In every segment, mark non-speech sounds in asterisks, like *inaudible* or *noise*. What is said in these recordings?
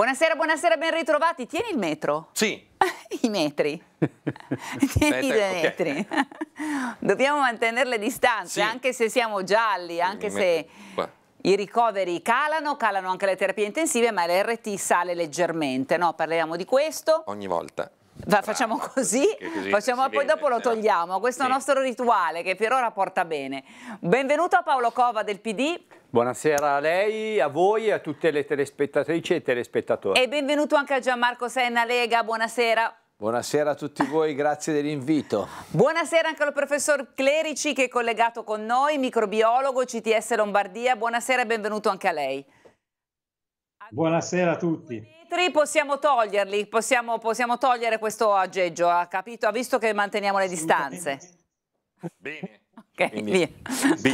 Buonasera, buonasera, ben ritrovati. Tieni il metro? Sì. *laughs* I metri. *laughs* Tieni i metri. Okay. *laughs* Dobbiamo mantenere le distanze, sì. anche se siamo gialli, anche se... I ricoveri calano, calano anche le terapie intensive, ma l'RT sale leggermente, no? Parliamo di questo. Ogni volta. Va, facciamo così, così facciamo, poi vede, dopo lo cioè. togliamo. Questo sì. è il nostro rituale che per ora porta bene. Benvenuto a Paolo Cova del PD. Buonasera a lei, a voi e a tutte le telespettatrici e telespettatori. E benvenuto anche a Gianmarco Senna Lega, buonasera. Buonasera a tutti voi, grazie dell'invito. Buonasera anche al professor Clerici che è collegato con noi, microbiologo CTS Lombardia. Buonasera e benvenuto anche a lei. Buonasera a tutti metri possiamo toglierli, possiamo, possiamo togliere questo aggeggio, ha capito? Ha visto che manteniamo le distanze. Bene. *laughs* Okay, Quindi, via.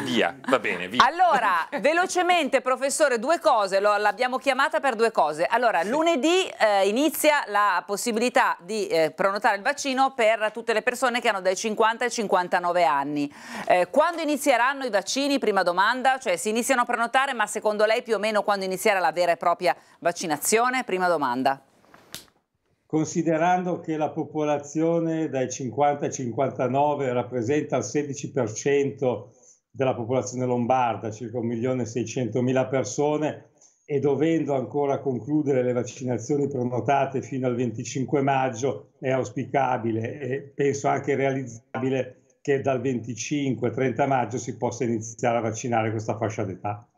via. va bene, via. Allora, *laughs* velocemente, professore, due cose, l'abbiamo chiamata per due cose. Allora, sì. lunedì eh, inizia la possibilità di eh, prenotare il vaccino per tutte le persone che hanno dai 50 ai 59 anni. Eh, quando inizieranno i vaccini? Prima domanda, cioè si iniziano a prenotare, ma secondo lei più o meno quando inizierà la vera e propria vaccinazione? Prima domanda considerando che la popolazione dai 50 ai 59 rappresenta il 16% della popolazione lombarda, circa 1.600.000 persone, e dovendo ancora concludere le vaccinazioni prenotate fino al 25 maggio, è auspicabile e penso anche realizzabile che dal 25-30 maggio si possa iniziare a vaccinare questa fascia d'età.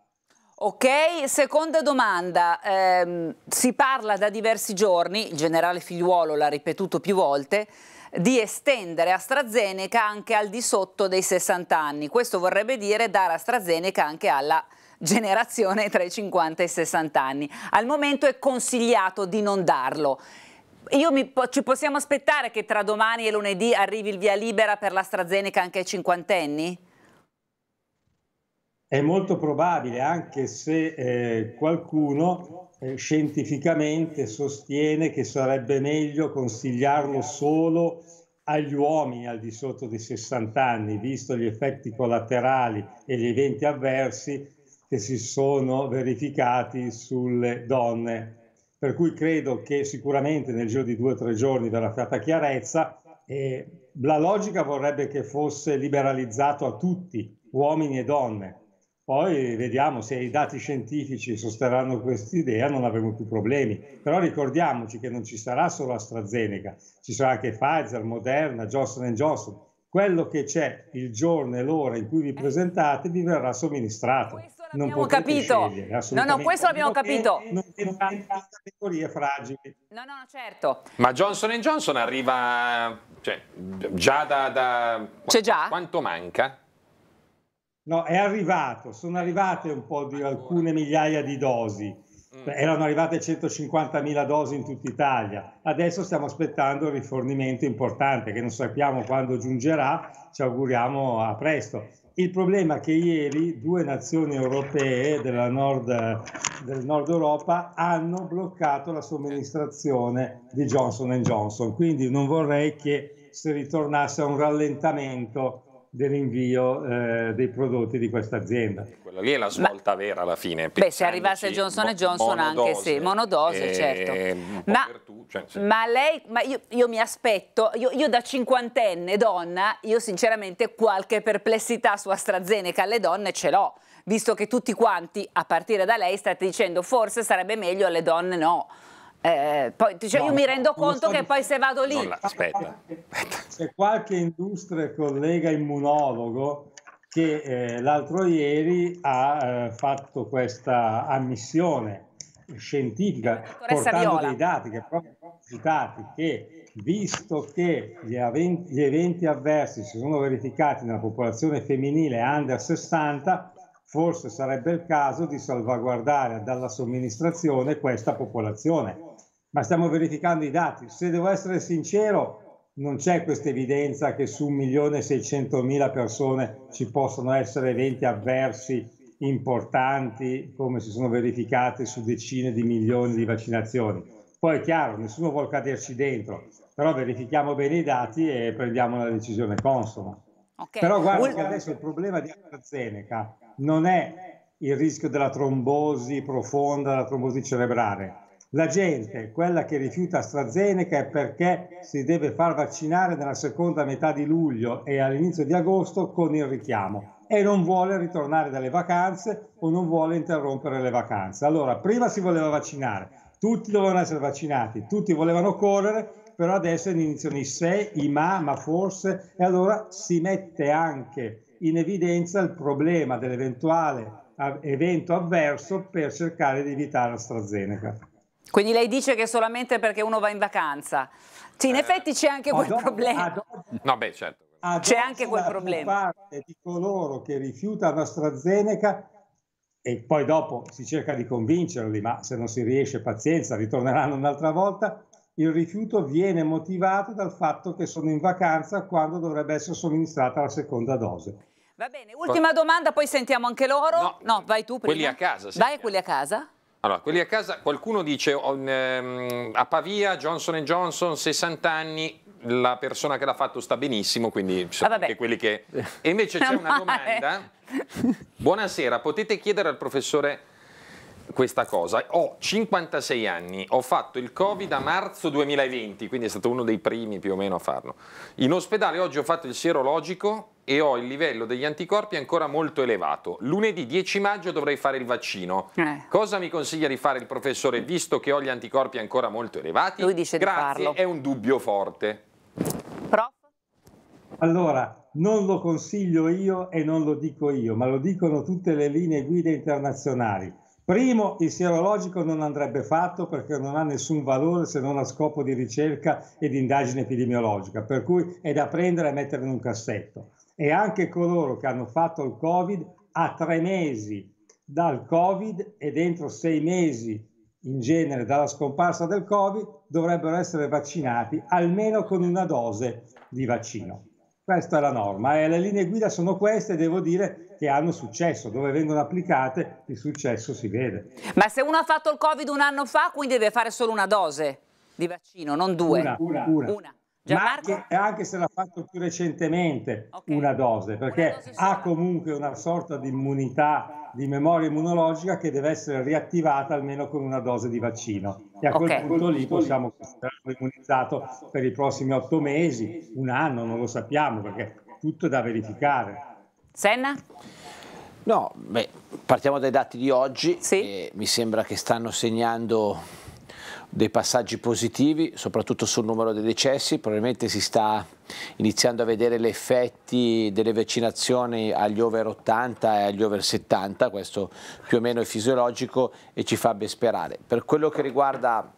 Ok, seconda domanda. Eh, si parla da diversi giorni, il generale Figliuolo l'ha ripetuto più volte, di estendere AstraZeneca anche al di sotto dei 60 anni. Questo vorrebbe dire dare AstraZeneca anche alla generazione tra i 50 e i 60 anni. Al momento è consigliato di non darlo. Mi, ci possiamo aspettare che tra domani e lunedì arrivi il via libera per l'AstraZeneca anche ai cinquantenni? è molto probabile, anche se eh, qualcuno eh, scientificamente sostiene che sarebbe meglio consigliarlo solo agli uomini al di sotto dei 60 anni, visto gli effetti collaterali e gli eventi avversi che si sono verificati sulle donne. Per cui credo che sicuramente nel giro di due o tre giorni verrà fatta chiarezza. E la logica vorrebbe che fosse liberalizzato a tutti, uomini e donne, poi vediamo se i dati scientifici sosterranno quest'idea, non avremo più problemi. Però ricordiamoci che non ci sarà solo AstraZeneca, ci sarà anche Pfizer, Moderna, Johnson Johnson. Quello che c'è il giorno e l'ora in cui vi presentate vi verrà somministrato. Questo l'abbiamo capito. No, no, questo l'abbiamo capito. Non è in categorie fragili. No, no, certo. Ma Johnson Johnson arriva cioè, già da... da... C'è già? Quanto manca? No, è arrivato, sono arrivate un po' di alcune migliaia di dosi, mm. erano arrivate 150.000 dosi in tutta Italia, adesso stiamo aspettando il rifornimento importante che non sappiamo quando giungerà, ci auguriamo a presto. Il problema è che ieri due nazioni europee nord, del nord Europa hanno bloccato la somministrazione di Johnson Johnson, quindi non vorrei che si ritornasse a un rallentamento dell'invio eh, dei prodotti di questa azienda. Eh, quella lì è la svolta ma, vera alla fine. Beh, se arrivasse Johnson Johnson monodose, anche sì, monodose, eh, certo. Ma, tu, cioè, sì. ma, lei, ma io, io mi aspetto, io, io, da cinquantenne donna, io sinceramente qualche perplessità su AstraZeneca alle donne ce l'ho, visto che tutti quanti, a partire da lei, state dicendo forse sarebbe meglio alle donne no. Eh, poi, cioè, no, io mi rendo conto che poi se vado lì... La... Aspetta. C'è qualche industria collega immunologo che eh, l'altro ieri ha eh, fatto questa ammissione scientifica portando Viola. dei dati che proprio citati che visto che gli eventi, gli eventi avversi si sono verificati nella popolazione femminile under 60 forse sarebbe il caso di salvaguardare dalla somministrazione questa popolazione ma stiamo verificando i dati. Se devo essere sincero, non c'è questa evidenza che su 1.600.000 persone ci possano essere eventi avversi importanti come si sono verificate su decine di milioni di vaccinazioni. Poi è chiaro, nessuno vuole caderci dentro, però verifichiamo bene i dati e prendiamo una decisione consona. Okay. Però guarda Vuol... che adesso il problema di AstraZeneca non è il rischio della trombosi profonda, della trombosi cerebrale, la gente, quella che rifiuta AstraZeneca, è perché si deve far vaccinare nella seconda metà di luglio e all'inizio di agosto con il richiamo e non vuole ritornare dalle vacanze o non vuole interrompere le vacanze. Allora, prima si voleva vaccinare, tutti dovevano essere vaccinati, tutti volevano correre, però adesso iniziano i se, i ma, ma forse, e allora si mette anche in evidenza il problema dell'eventuale evento avverso per cercare di evitare AstraZeneca. Quindi lei dice che solamente perché uno va in vacanza. Sì, in eh, effetti c'è anche quel ad problema. Ad no, beh, certo. C'è anche quel problema. parte di coloro che rifiutano AstraZeneca e poi dopo si cerca di convincerli, ma se non si riesce, pazienza, ritorneranno un'altra volta. Il rifiuto viene motivato dal fatto che sono in vacanza quando dovrebbe essere somministrata la seconda dose. Va bene, ultima domanda, poi sentiamo anche loro. No, no vai tu prima. Quelli a casa. Vai a quelli a casa. Allora, quelli a casa, qualcuno dice um, a Pavia Johnson Johnson 60 anni, la persona che l'ha fatto sta benissimo, quindi ah, anche quelli che... *laughs* E invece c'è una domanda. Buonasera, potete chiedere al professore questa cosa. Ho 56 anni, ho fatto il Covid a marzo 2020, quindi è stato uno dei primi più o meno a farlo. In ospedale oggi ho fatto il sierologico e ho il livello degli anticorpi ancora molto elevato. Lunedì 10 maggio dovrei fare il vaccino. Eh. Cosa mi consiglia di fare il professore visto che ho gli anticorpi ancora molto elevati? Lui dice Grazie, di farlo. è un dubbio forte. Prof? Allora, non lo consiglio io e non lo dico io, ma lo dicono tutte le linee guida internazionali. Primo, il sierologico non andrebbe fatto perché non ha nessun valore se non a scopo di ricerca e di indagine epidemiologica, per cui è da prendere e mettere in un cassetto e anche coloro che hanno fatto il Covid a tre mesi dal Covid e dentro sei mesi in genere dalla scomparsa del Covid dovrebbero essere vaccinati almeno con una dose di vaccino. Questa è la norma e eh. le linee guida sono queste, devo dire che hanno successo, dove vengono applicate il successo si vede. Ma se uno ha fatto il Covid un anno fa, quindi deve fare solo una dose di vaccino, non due. Una, una, una. una. Gianmarco? anche, anche se l'ha fatto più recentemente okay. una dose, perché una dose ha comunque una sorta di immunità, di memoria immunologica che deve essere riattivata almeno con una dose di vaccino. E a okay. quel punto lì possiamo considerarlo immunizzato per i prossimi otto mesi, un anno, non lo sappiamo, perché tutto è da verificare. Senna? No, beh, partiamo dai dati di oggi. Sì. mi sembra che stanno segnando dei passaggi positivi, soprattutto sul numero dei decessi, probabilmente si sta iniziando a vedere gli effetti delle vaccinazioni agli over 80 e agli over 70, questo più o meno è fisiologico e ci fa ben sperare. Per quello che riguarda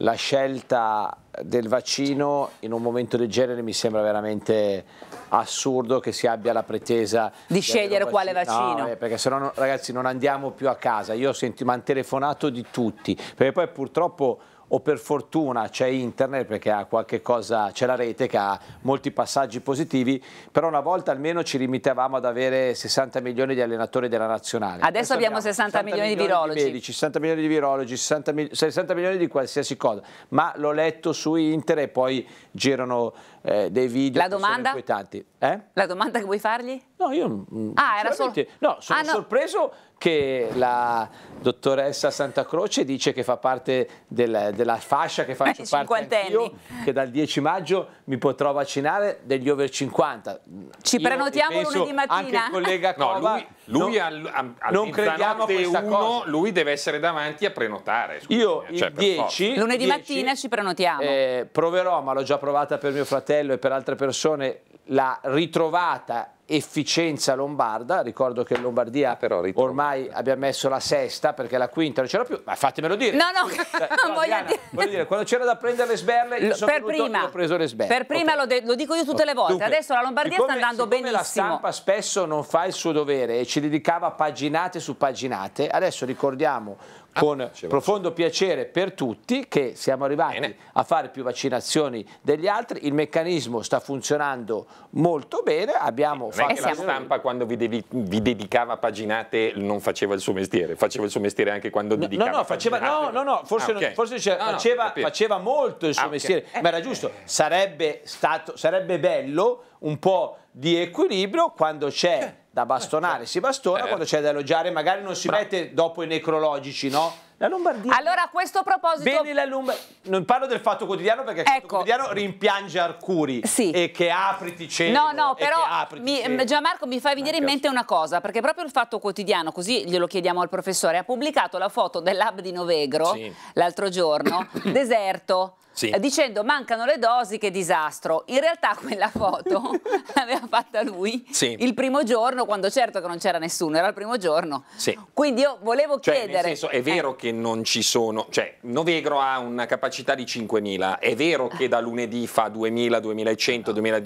la scelta del vaccino in un momento del genere mi sembra veramente assurdo che si abbia la pretesa di, di scegliere vaccino. quale vaccino. No, eh, perché se no ragazzi non andiamo più a casa, io ho sentito, mi hanno telefonato di tutti, perché poi purtroppo o per fortuna c'è internet perché ha qualche cosa, c'è la rete che ha molti passaggi positivi, però una volta almeno ci limitavamo ad avere 60 milioni di allenatori della nazionale. Adesso, Adesso abbiamo, 60, 60 milioni, milioni di virologi. Di medici, 60 milioni di virologi, 60, mi 60, milioni di qualsiasi cosa, ma l'ho letto su internet e poi girano eh, dei video la domanda? inquietanti. Eh? La domanda che vuoi fargli? No, io... Mm, ah, era solo... No, sono ah, no. sorpreso che la dottoressa Santa Croce dice che fa parte del, della fascia che faccio *laughs* parte anch'io, che dal 10 maggio mi potrò vaccinare degli over 50. Ci Io prenotiamo lunedì mattina. Anche il collega Cova, no, lui lui no, al, a, al non questa uno, cosa. Lui deve essere davanti a prenotare. Scusami, Io eh, cioè, il 10 lunedì 10, mattina ci prenotiamo. Eh, proverò, ma l'ho già provata per mio fratello e per altre persone la ritrovata efficienza lombarda, ricordo che in Lombardia ah, ormai abbiamo messo la sesta perché la quinta non c'era più, ma fatemelo dire. No, no, *laughs* cioè, *laughs* non voglio, Diana, dire. voglio, dire. quando c'era da prendere le sberle, L- per venuto, prima, ho preso le sberle. Per prima okay. lo, lo, dico io tutte le volte, Dunque, adesso la Lombardia siccome, sta andando benissimo. la stampa spesso non fa il suo dovere e ci ci dedicava paginate su paginate. Adesso ricordiamo ah, con profondo piacere per tutti che siamo arrivati bene. a fare più vaccinazioni degli altri, il meccanismo sta funzionando molto bene, abbiamo fatto... la stampa quando vi, devi, vi, dedicava paginate non faceva il suo mestiere, faceva il suo mestiere anche quando no, dedicava no, no, faceva, no, no, no, forse, ah, okay. forse cioè, faceva, faceva, molto il suo ah, mestiere, okay. ma era giusto, eh. sarebbe, stato, sarebbe bello un po' di equilibrio quando c'è eh da bastonare, eh, si bastona certo. quando c'è da elogiare, magari non si mette dopo i necrologici, no? La Lombardia. Allora, a questo proposito. Bene, la Lombardia. Non parlo del fatto quotidiano perché ecco. il fatto ecco. quotidiano rimpiange Arcuri. Sì. E che apriti cielo. No, no, però. Mi, Gianmarco, mi fai venire in ecco. mente una cosa, perché proprio il fatto quotidiano, così glielo chiediamo al professore, ha pubblicato la foto dell'Hub di Novegro sì. l'altro giorno, *coughs* deserto sì. Eh, dicendo mancano le dosi, che disastro. In realtà *laughs* quella foto *laughs* l'aveva fatta lui sì. il primo giorno, quando certo che non c'era nessuno, era il primo giorno. Sì. Quindi io volevo cioè, chiedere... Senso, è vero eh. che non ci sono... Cioè, Novegro ha una capacità di 5.000, è vero che da lunedì fa 2.000, 2.100, 2.002,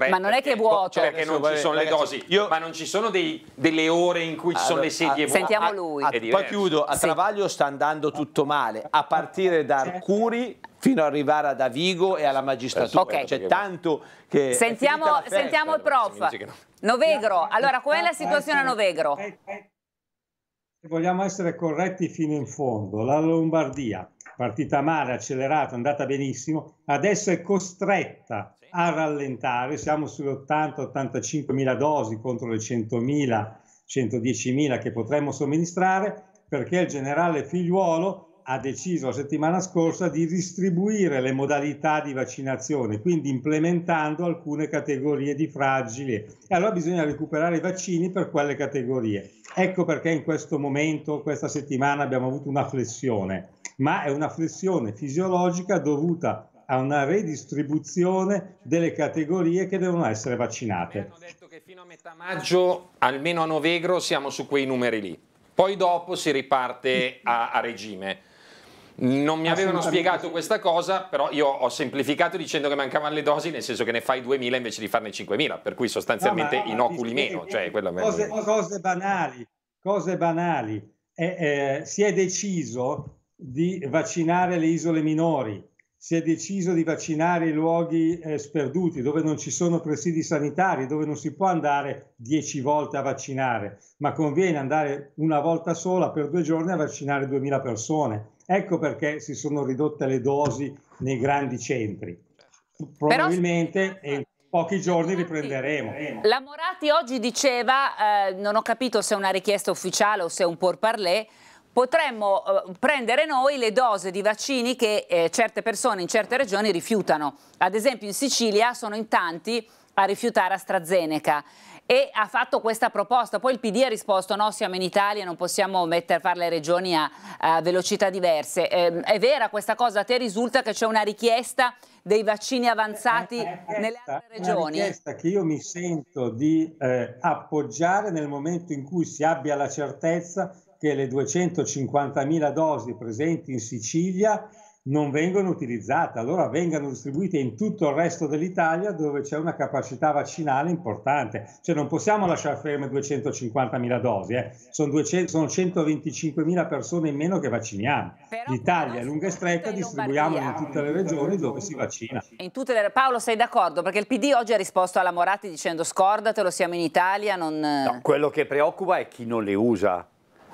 2.003... Ma non è che è vuoto. Cioè che non ci sono le dosi, io... ma non ci sono dei, delle ore in cui ci sono le sedie vuote. Sentiamo lui. A, poi chiudo, a Travaglio sta andando tutto male, a partire da Arcuri fino ad arrivare ad Avigo e alla magistratura. Okay. C'è tanto che... Sentiamo, sentiamo il prof. Novegro, allora qual è la situazione a Novegro? Eh, eh, se vogliamo essere corretti fino in fondo, la Lombardia, partita male, accelerata, andata benissimo, adesso è costretta a rallentare, siamo sulle 80-85 mila dosi contro le 100 mila, 110 mila che potremmo somministrare, perché il generale Figliuolo ha deciso la settimana scorsa di distribuire le modalità di vaccinazione, quindi implementando alcune categorie di fragili. E allora bisogna recuperare i vaccini per quelle categorie. Ecco perché in questo momento, questa settimana, abbiamo avuto una flessione, ma è una flessione fisiologica dovuta a una redistribuzione delle categorie che devono essere vaccinate. Mi hanno detto che fino a metà maggio, almeno a Novegro, siamo su quei numeri lì. Poi dopo si riparte a, a regime. Non mi avevano spiegato questa cosa, però io ho semplificato dicendo che mancavano le dosi, nel senso che ne fai 2000 invece di farne 5000, per cui sostanzialmente no, no, inoculi meno. Cioè, cose, cose, banali, cose banali. Eh, eh, si è deciso di vaccinare le isole minori, si è deciso di vaccinare i luoghi eh, sperduti dove non ci sono presidi sanitari, dove non si può andare dieci volte a vaccinare, ma conviene andare una volta sola per due giorni a vaccinare 2000 persone Ecco perché si sono ridotte le dosi nei grandi centri. Probabilmente Però... Ah. in pochi giorni riprenderemo. La Morati oggi diceva, eh, non ho capito se è una richiesta ufficiale o se è un pourparlé, potremmo eh, prendere noi le dose di vaccini che eh, certe persone in certe regioni rifiutano. Ad esempio in Sicilia sono in tanti a rifiutare AstraZeneca e ha fatto questa proposta. Poi il PD ha risposto no, siamo in Italia, non possiamo fare le regioni a, a velocità diverse. Eh, è vera questa cosa? A te risulta che c'è una richiesta dei vaccini avanzati richiesta, eh, eh, eh, nelle altre regioni? È una richiesta che io mi sento di eh, appoggiare nel momento in cui si abbia la certezza che le 250.000 dosi presenti in Sicilia non vengono utilizzate, allora vengano distribuite in tutto il resto dell'Italia dove c'è una capacità vaccinale importante. Cioè non possiamo lasciare ferme 250.000 dosi, eh. sono, 200, sono 125.000 persone in meno che vacciniamo. Però L'Italia è lunga e stretta, distribuiamo in eh. tutte le regioni dove si vaccina. Le... Paolo sei d'accordo? Perché il PD oggi ha risposto alla Moratti dicendo scordatelo, siamo in Italia. Non... No, quello che preoccupa è chi non le usa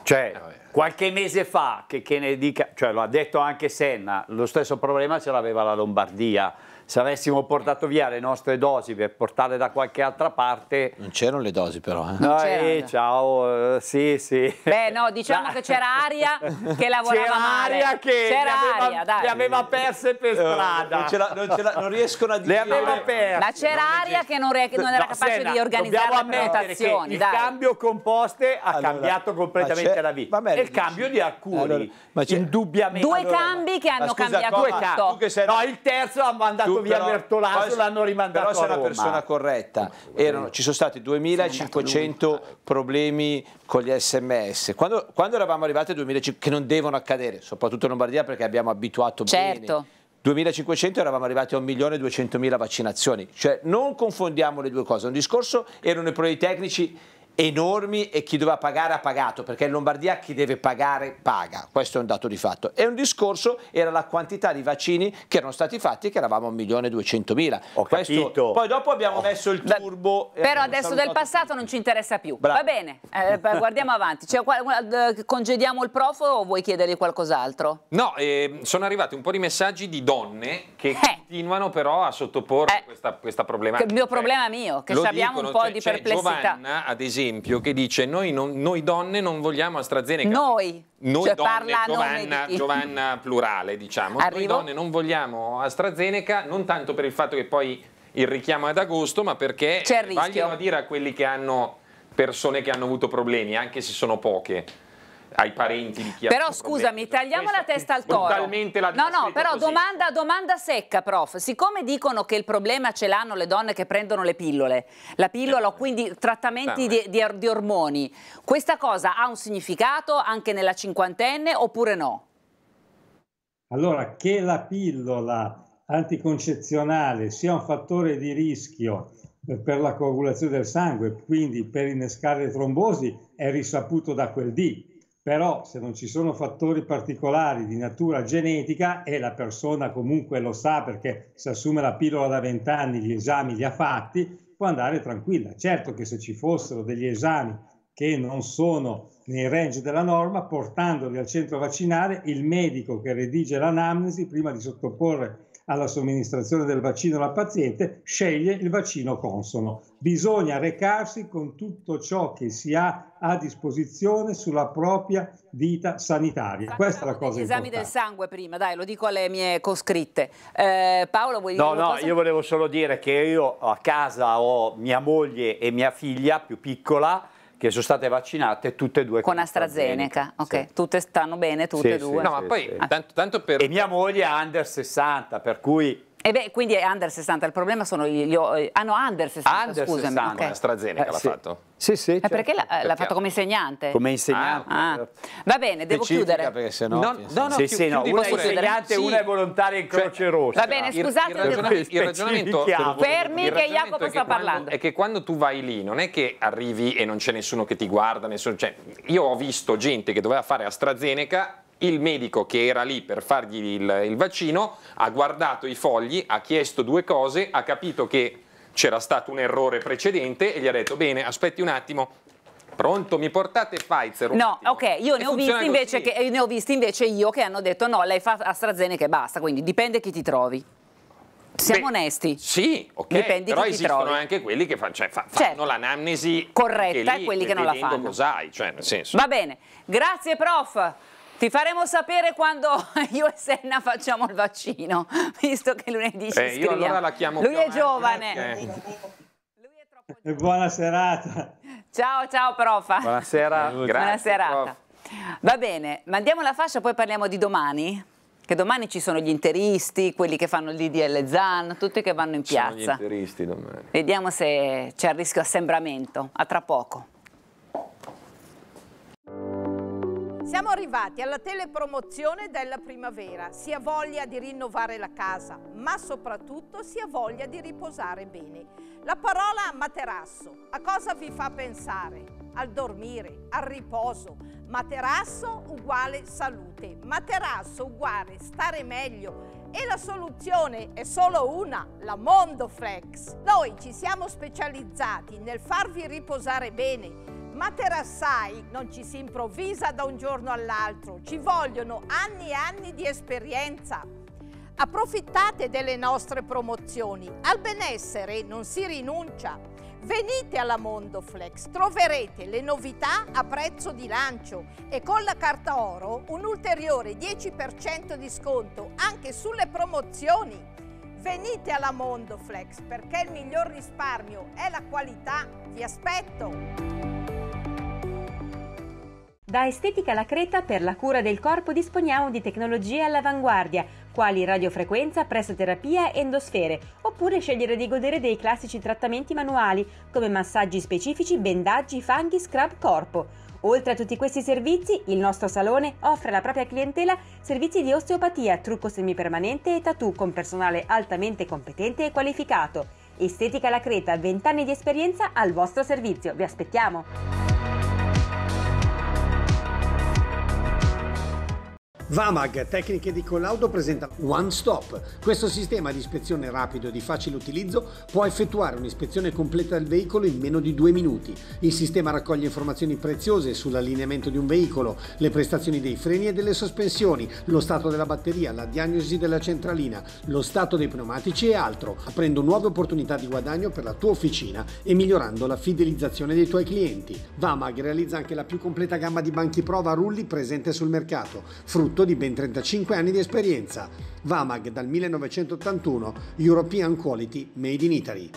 cioè, eh, qualche mese fa, che, che ne dica, cioè, lo ha detto anche Senna, lo stesso problema ce l'aveva la Lombardia se avessimo portato via le nostre dosi per portarle da qualche altra parte... Non c'erano le dosi però. Eh. No, eh, ciao, eh, sì, sì. Beh, no, diciamo la... che c'era aria che lavorava c'era male. Aria che c'era aria, dai. Le aveva perse per eh, strada. Non, ce la, non, ce la, non riescono a dire. Le aveva perse. Ma c'era aria che non, re, che non era no, capace Senna, di organizzare la prenotazione. Il cambio composte ha allora, cambiato completamente la vita. Bene, e il cambio di alcuni, allora, indubbiamente. Due allora, cambi che hanno scusa, cambiato tutto. No, il terzo ha mandato Francisco via però, Bertolaso poi, l'hanno rimandato però a Roma. Però una persona corretta. Erano, ci sono stati 2500 problemi con gli sms. Quando, quando eravamo arrivati a 2500, che non devono accadere, soprattutto in Lombardia perché abbiamo abituato certo. bene. 2500 eravamo arrivati a 1.200.000 vaccinazioni, cioè non confondiamo le due cose, un discorso erano i problemi tecnici enormi e chi doveva pagare ha pagato, perché in Lombardia chi deve pagare paga, questo è un dato di fatto. E un discorso era la quantità di vaccini che erano stati fatti, che eravamo 1.200.000. Ho questo, capito. Poi dopo abbiamo oh. messo il turbo. Da, però adesso del passato non ci interessa più. Bravo. Va bene, eh, guardiamo avanti. Cioè, congediamo il profo o vuoi chiedergli qualcos'altro? No, eh, sono arrivati un po' di messaggi di donne che eh. continuano però a sottoporre eh. questa, questa problematica. Il mio problema mio, che abbiamo un po' cioè, di perplessità. Giovanna, ad esempio, esempio che dice noi, non, noi donne non vogliamo AstraZeneca. Noi, noi cioè donne, parla Giovanna, Giovanna plurale diciamo, Arrivo. noi donne non vogliamo AstraZeneca non tanto per il fatto che poi il richiamo è ad agosto ma perché vogliono dire a quelli che hanno persone che hanno avuto problemi, anche se sono poche ai parenti di chi ha Però scusami, tagliamo la testa al toro. La no, no, però domanda, domanda, secca, prof. Siccome dicono che il problema ce l'hanno le donne che prendono le pillole, la pillola, o eh. quindi trattamenti di, di, di ormoni, questa cosa ha un significato anche nella cinquantenne oppure no? Allora, che la pillola anticoncezionale sia un fattore di rischio per la coagulazione del sangue, quindi per innescare le trombosi, è risaputo da quel dì però se non ci sono fattori particolari di natura genetica e la persona comunque lo sa perché si assume la pillola da 20 anni, gli esami li ha fatti, può andare tranquilla. Certo che se ci fossero degli esami che non sono nei range della norma, portandoli al centro vaccinale, il medico che redige l'anamnesi prima di sottoporre alla somministrazione del vaccino alla paziente, sceglie il vaccino consono. Bisogna recarsi con tutto ciò che si ha a disposizione sulla propria vita sanitaria. Parliamo Questa è la cosa esami importante. esami del sangue prima, dai, lo dico alle mie coscritte. Eh, Paolo, vuoi dire No, no, io volevo solo dire che io a casa ho mia moglie e mia figlia più piccola che sono state vaccinate tutte e due con, con AstraZeneca. AstraZeneca. ok, sì. tutte stanno bene, tutte e sì, due. Sì, no, ma poi, tanto, tanto per... E mia moglie ha under 60, per cui e eh beh, quindi è under 60, il problema sono gli... gli eh, ah no, under 60, under scusami. 60, okay. AstraZeneca eh, l'ha sì. fatto? Sì, sì. Eh, certo. perché l'ha, perché... fatto come insegnante? Come insegnante. Ah, ah. Certo. Va bene, devo chiudere. perché sennò... No, no, no, sì, no. Una è insegnante e sì. una è volontaria in cioè, Croce cioè, Rossa. Va bene, scusate. Il, il, ragionamento, il ragionamento... Fermi che Jacopo sta parlando. È che quando tu vai lì non è che arrivi e non c'è nessuno che ti guarda, nessuno... Cioè, io ho visto gente che doveva fare AstraZeneca il medico che era lì per fargli il, il vaccino ha guardato i fogli, ha chiesto due cose, ha capito che c'era stato un errore precedente e gli ha detto bene aspetti un attimo Pronto, mi portate Pfizer? No, ok, io ne ho, che, ne ho, visti invece io che hanno detto no, lei fa AstraZeneca e basta, quindi dipende chi ti trovi. Siamo Beh, onesti. Sì, ok. Dipende però chi esistono trovi. anche quelli che fa, cioè, fa, certo. fanno l'anamnesi corretta lì, e quelli che non la fanno. Cos'hai, cioè, nel senso. Va bene, grazie prof. Ti faremo sapere quando *laughs* io e Senna facciamo il vaccino, *laughs* visto che lunedì ci eh, Io allora la chiamo Lui è giovane. Lui è giovane. Buona serata. Ciao, ciao prof. Buonasera. Grazie, Buona serata. Prof. Va bene, mandiamo la fascia, poi parliamo di domani. Che domani ci sono gli interisti, quelli che fanno il DDL ZAN, tutti che vanno in piazza. Sono gli interisti domani. Vediamo se c'è il rischio assembramento. A tra poco. Siamo arrivati alla telepromozione della primavera. Si ha voglia di rinnovare la casa, ma soprattutto si ha voglia di riposare bene. La parola materasso, a cosa vi fa pensare? Al dormire, al riposo. Materasso uguale salute, materasso uguale stare meglio, e la soluzione è solo una, la Mondoflex. Noi ci siamo specializzati nel farvi riposare bene materassai non ci si improvvisa da un giorno all'altro, ci vogliono anni e anni di esperienza. Approfittate delle nostre promozioni, al benessere non si rinuncia. Venite alla Mondoflex, troverete le novità a prezzo di lancio e con la carta oro un ulteriore 10% di sconto anche sulle promozioni. Venite alla Mondoflex perché il miglior risparmio è la qualità. Vi aspetto! Da Estetica La Creta per la cura del corpo disponiamo di tecnologie all'avanguardia, quali radiofrequenza, pressoterapia e endosfere, oppure scegliere di godere dei classici trattamenti manuali come massaggi specifici, bendaggi, fanghi, scrub corpo. Oltre a tutti questi servizi, il nostro salone offre alla propria clientela servizi di osteopatia, trucco semipermanente e tattoo con personale altamente competente e qualificato. Estetica La Creta, 20 anni di esperienza al vostro servizio. Vi aspettiamo! Vamag, tecniche di collaudo, presenta One Stop. Questo sistema di ispezione rapido e di facile utilizzo può effettuare un'ispezione completa del veicolo in meno di due minuti. Il sistema raccoglie informazioni preziose sull'allineamento di un veicolo, le prestazioni dei freni e delle sospensioni, lo stato della batteria, la diagnosi della centralina, lo stato dei pneumatici e altro, aprendo nuove opportunità di guadagno per la tua officina e migliorando la fidelizzazione dei tuoi clienti. Vamag realizza anche la più completa gamma di banchi prova rulli presente sul mercato, frutto frutto di ben 35 anni di esperienza. Vamag dal 1981, European Quality Made in Italy.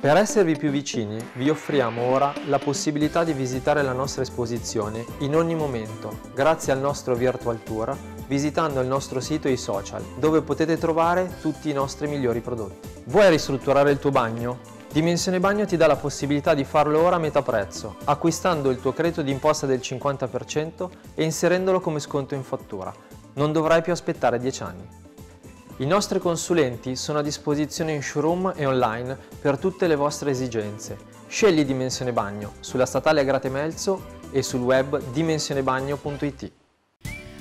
Per esservi più vicini, vi offriamo ora la possibilità di visitare la nostra esposizione in ogni momento, grazie al nostro Virtual Tour, visitando il nostro sito e i social, dove potete trovare tutti i nostri migliori prodotti. Vuoi ristrutturare il tuo bagno? Dimensione Bagno ti dà la possibilità di farlo ora a metà prezzo, acquistando il tuo credito d'imposta del 50% e inserendolo come sconto in fattura. Non dovrai più aspettare 10 anni. I nostri consulenti sono a disposizione in showroom e online per tutte le vostre esigenze. Scegli Dimensione Bagno sulla statale Agrate Melzo e sul web dimensionebagno.it.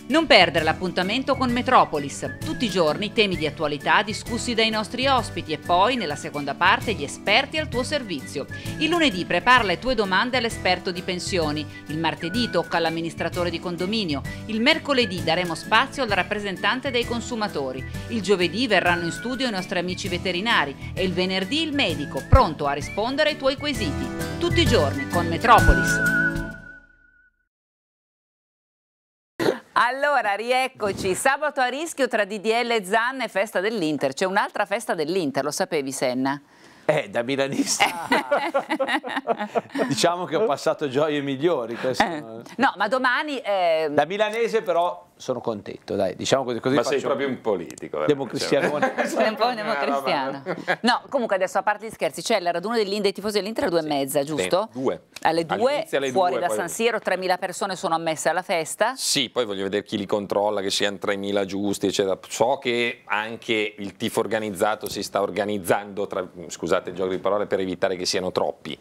Non perdere l'appuntamento con Metropolis. Tutti i giorni temi di attualità discussi dai nostri ospiti e poi nella seconda parte gli esperti al tuo servizio. Il lunedì prepara le tue domande all'esperto di pensioni, il martedì tocca all'amministratore di condominio, il mercoledì daremo spazio al rappresentante dei consumatori, il giovedì verranno in studio i nostri amici veterinari e il venerdì il medico pronto a rispondere ai tuoi quesiti. Tutti i giorni con Metropolis. Allora, rieccoci. Sabato a rischio tra DDL e Zan e festa dell'Inter. C'è un'altra festa dell'Inter, lo sapevi Senna? Eh, da milanista *laughs* diciamo che ho passato gioie migliori. Questo... *laughs* No, ma domani... Eh... Da milanese però sono contento, dai, diciamo così. così Ma sei proprio un politico. Eh, Democristianone. Cioè. *laughs* Sei un po' democristiano. *laughs* No, comunque adesso a parte gli scherzi, c'è il raduno dell'India dei tifosi dell'Inter alle due sì. e mezza, giusto? Sì, due. Alle due, alle fuori due, da San Siero, 3.000 persone sono ammesse alla festa. Sì, poi voglio vedere chi li controlla, che siano 3.000 giusti, eccetera. So che anche il tifo organizzato si sta organizzando, tra, scusate il gioco di parole, per evitare che siano troppi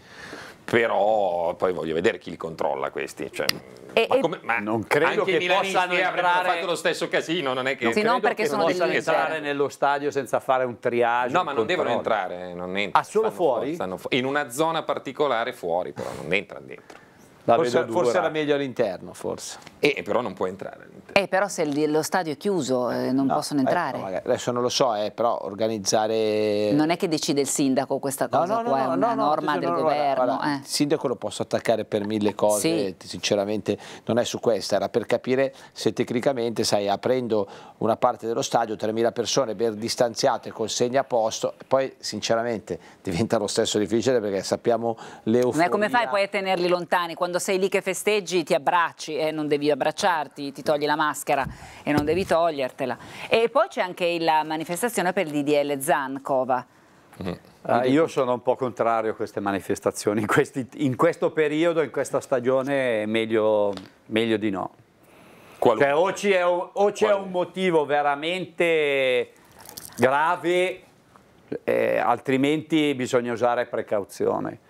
però poi voglio vedere chi li controlla questi. Cioè, e, ma come, ma non credo che possano entrare... fatto lo stesso casino, non è che... Sì, non perché sono possano degli... entrare cioè. nello stadio senza fare un triage. No, ma non devono entrare, non entrano. Ah, solo fuori? Stanno, fu in una zona particolare fuori, però non entrano dentro. La forse, forse era meglio all'interno, forse. E, eh, però non può entrare all'interno. Eh, però se lo stadio è chiuso eh, non no, possono entrare. Eh, no, adesso non lo so, eh, però organizzare... Non è che decide il sindaco questa cosa no, no, qua, è una norma cioè, del governo. Guarda, guarda, eh. il sindaco lo posso attaccare per mille cose, sì. sinceramente non è su questa, era per capire se tecnicamente, sai, aprendo una parte dello stadio, 3.000 persone ben distanziate col segno a posto, poi sinceramente diventa lo stesso difficile perché sappiamo le euforie. Ma come fai poi a tenerli lontani? Quando sei lì che festeggi ti abbracci, e eh, non devi abbracciarti, ti togli la mano maschera e non devi togliertela. E poi c'è anche la manifestazione per il DDL Zankova. Mm. Uh, io sono un po' contrario a queste manifestazioni, in, questi, in questo periodo, in questa stagione è meglio, meglio di no. Cioè, o c'è un, un motivo veramente grave, eh, altrimenti bisogna usare precauzione.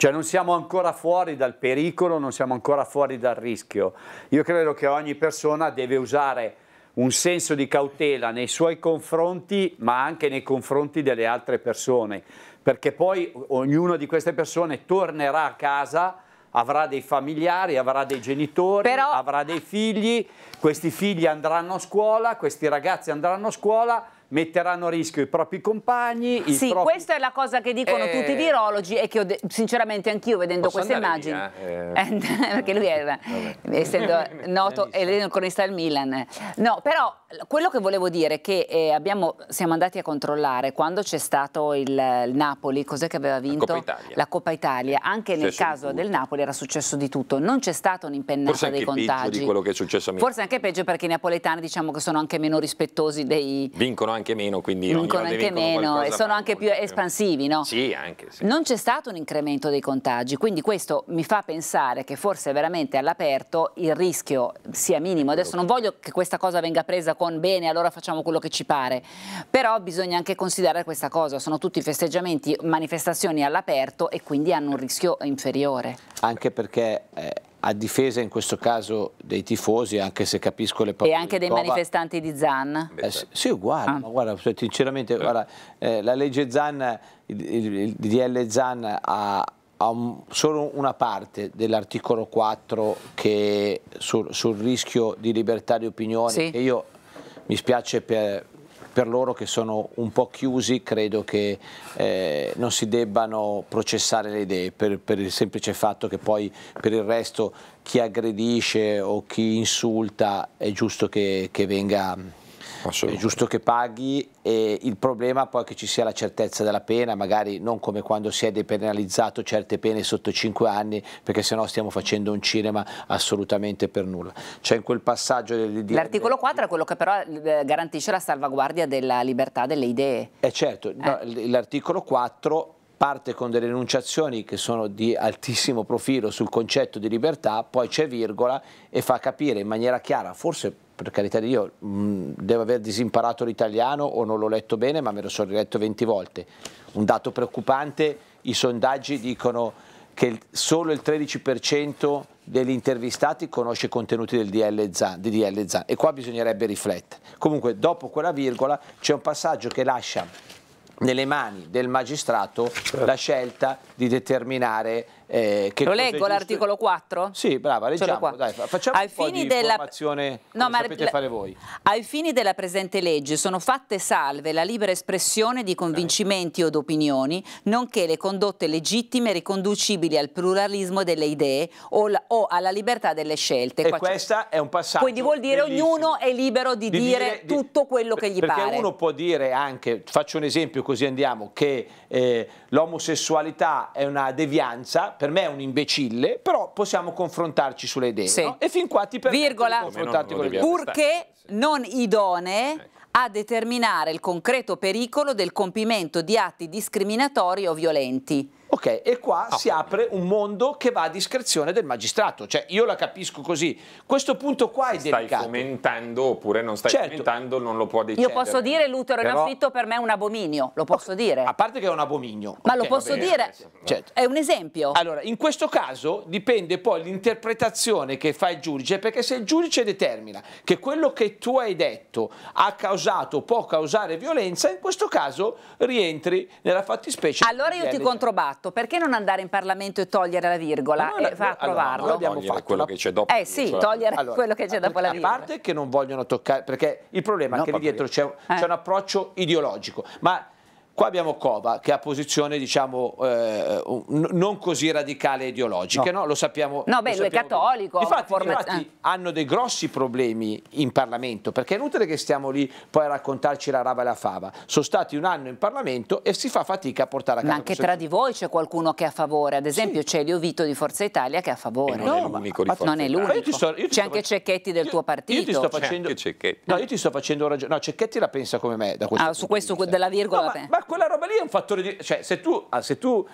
Cioè non siamo ancora fuori dal pericolo, non siamo ancora fuori dal rischio. Io credo che ogni persona deve usare un senso di cautela nei suoi confronti, ma anche nei confronti delle altre persone, perché poi ognuna di queste persone tornerà a casa avrà dei familiari, avrà dei genitori, Però... avrà dei figli, questi figli andranno a scuola, questi ragazzi andranno a scuola metteranno a rischio i propri compagni. I sì, propri... questa è la cosa che dicono eh... tutti i virologi e che sinceramente anch'io vedendo Posso queste immagini, eh. *laughs* eh... perché lui era, eh, essendo *laughs* noto e elenconista al Milan. No, però quello che volevo dire è che eh, abbiamo, siamo andati a controllare quando c'è stato il, il Napoli, cos'è che aveva vinto? La Coppa Italia. La Coppa Italia. Anche nel caso del Napoli era successo di tutto, non c'è stata un'impennata dei contagi. Di quello che è successo a Forse anche peggio perché i napoletani diciamo che sono anche meno rispettosi dei... Vincono anche meno, quindi... Vincono anche vincono meno e sono anche più espansivi, no? Sì, anche sì. Non c'è stato un incremento dei contagi, quindi questo mi fa pensare che forse veramente all'aperto il rischio sia minimo. Adesso non voglio che questa cosa venga presa con bene, allora facciamo quello che ci pare. Però bisogna anche considerare questa cosa, sono tutti festeggiamenti, manifestazioni all'aperto e quindi hanno un rischio inferiore. Anche perché eh, a difesa in questo caso dei tifosi, anche se capisco le parole. E anche dei Cova, manifestanti di Zan? Eh, sì, uguale, ah. guarda, sinceramente, eh. guarda, eh, la legge Zan, il, il, il DL Zan ha, ha un, solo una parte dell'articolo 4 che sul, sul, rischio di libertà di opinione, sì. che io mi spiace per, per loro che sono un po' chiusi credo che eh, non si debbano processare le idee per, per, il semplice fatto che poi per il resto chi aggredisce o chi insulta è giusto che, che venga è giusto che paghi e il problema poi è che ci sia la certezza della pena, magari non come quando si è depenalizzato certe pene sotto 5 anni, perché sennò stiamo facendo un cinema assolutamente per nulla. C'è in quel passaggio del di... L'articolo 4 è quello che però eh, garantisce la salvaguardia della libertà delle idee. È eh, certo, eh. No, l'articolo 4 parte con delle enunciazioni che sono di altissimo profilo sul concetto di libertà, poi c'è virgola e fa capire in maniera chiara, forse per carità di Dio, mm, devo aver disimparato l'italiano o non l'ho letto bene, ma me lo sono riletto 20 volte. Un dato preoccupante, i sondaggi dicono che solo il 13% degli intervistati conosce i contenuti del DL Zan, di DL Zan e qua bisognerebbe riflettere. Comunque dopo quella virgola c'è un passaggio che lascia nelle mani del magistrato la scelta di determinare eh, Lo leggo l'articolo 4? Sì, brava, leggiamo, dai, facciamo ai un po' di della... informazione no, ma sapete la... fare voi. Ai fini della presente legge sono fatte salve la libera espressione di convincimenti eh. o d'opinioni, nonché le condotte legittime riconducibili al pluralismo delle idee o, la... o alla libertà delle scelte. E questo è un passaggio Quindi vuol dire bellissimo. ognuno è libero di, di dire, di... tutto quello che gli perché pare. Perché uno può dire anche, faccio un esempio così andiamo, che eh, l'omosessualità è una devianza, per me è un imbecille, però possiamo confrontarci sulle idee. Sì. No? E fin qua ti permette di confrontarti con le idee. Purché non idonee ecco. a determinare il concreto pericolo del compimento di atti discriminatori o violenti. Ok, e qua ah, si apre un mondo che va a discrezione del magistrato, cioè io la capisco così. Questo punto qua è stai delicato. Stai fomentando oppure non stai certo. fomentando, non lo può decidere. Io posso dire l'utero Però... in affitto per me è un abominio, lo posso okay. dire. A parte che è un abominio. Ma okay. lo posso bene, dire, certo. è un esempio. Allora, in questo caso dipende poi l'interpretazione che fa il giudice, perché se il giudice determina che quello che tu hai detto ha causato o può causare violenza, in questo caso rientri nella fattispecie. Allora io ti controbatto Ecco, perché non andare in Parlamento e togliere la virgola no, e far approvarlo? Allora, abbiamo fatto quello che c'è dopo. Eh sì, cioè, togliere allora, quello che c'è dopo la virgola. A parte che non vogliono toccare, perché il problema no, è che lì dietro c'è eh. un approccio ideologico, ma Qua abbiamo Cova che ha posizione diciamo eh, non così radicale e ideologica, no. no? lo sappiamo. No, beh, lo è cattolico. Infatti, forma... infatti eh. hanno dei grossi problemi in Parlamento perché è inutile che stiamo lì poi a raccontarci la rava e la fava. Sono stati un anno in Parlamento e si fa fatica a portare a casa. Ma anche tra di voi c'è qualcuno che è a favore, ad esempio sì. c'è Elio Vito di Forza Italia che è a favore. No, E non no, è l'unico di Forza Italia. C'è anche Cecchetti del io, tuo partito. Io ti sto facendo, no, io ti sto facendo ragione. No, Cecchetti la pensa come me da questo ah, su questo della virgola. No, ma, ma quella roba lì è un fattore di... Cioè, se tu, ah, se tu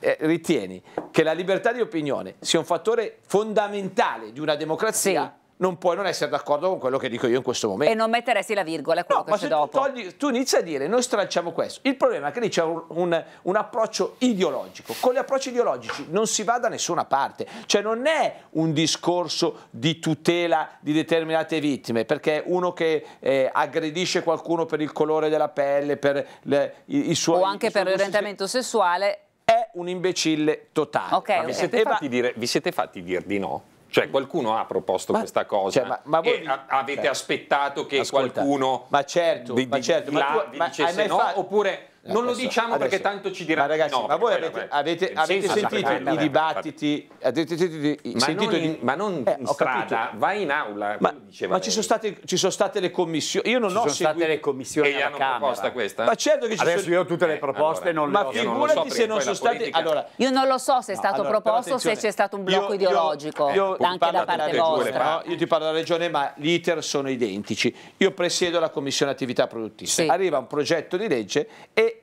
eh, ritieni che la libertà di opinione sia un fattore fondamentale di una democrazia... Sì non puoi non essere d'accordo con quello che dico io in questo momento. E non metteresti la virgola, quello no, che c'è dopo. Togli, tu inizi a dire, noi stralciamo questo. Il problema è che lì c'è un, un, un, approccio ideologico. Con gli approcci ideologici non si va da nessuna parte. Cioè non è un discorso di tutela di determinate vittime, perché uno che eh, aggredisce qualcuno per il colore della pelle, per le, i, i suoi... O anche per l'orientamento sessuale... È un imbecille totale. Okay, okay. Vi, siete fatti dire, vi siete fatti dire di no? Cioè qualcuno ha proposto ma, questa cosa cioè, ma, ma voi, vi, avete cioè, aspettato che ascolta, qualcuno ma certo, vi, ma certo, la, ma tu, vi dicesse no? Fatto, oppure non lo diciamo adesso, perché tanto ci diranno. Ma ragazzi, no, ma voi avete, avete, avete sentito i dibattiti? Avete ma sentito non in, ma non eh, in strada, capito. vai in aula. Ma, ma ci, sono state, ci, sono state, le commissioni. Io non ci ho sono state le commissioni. E alla proposta questa? Ma certo che ci adesso sono... io tutte le eh, proposte eh, non allora, le ho. Ma figurati se non sono state. Allora, io non lo so se è stato proposto se c'è stato un blocco ideologico anche da parte vostra. Io ti parlo della regione, ma gli iter sono identici. Io presiedo la commissione attività produttiva. Arriva un progetto di legge e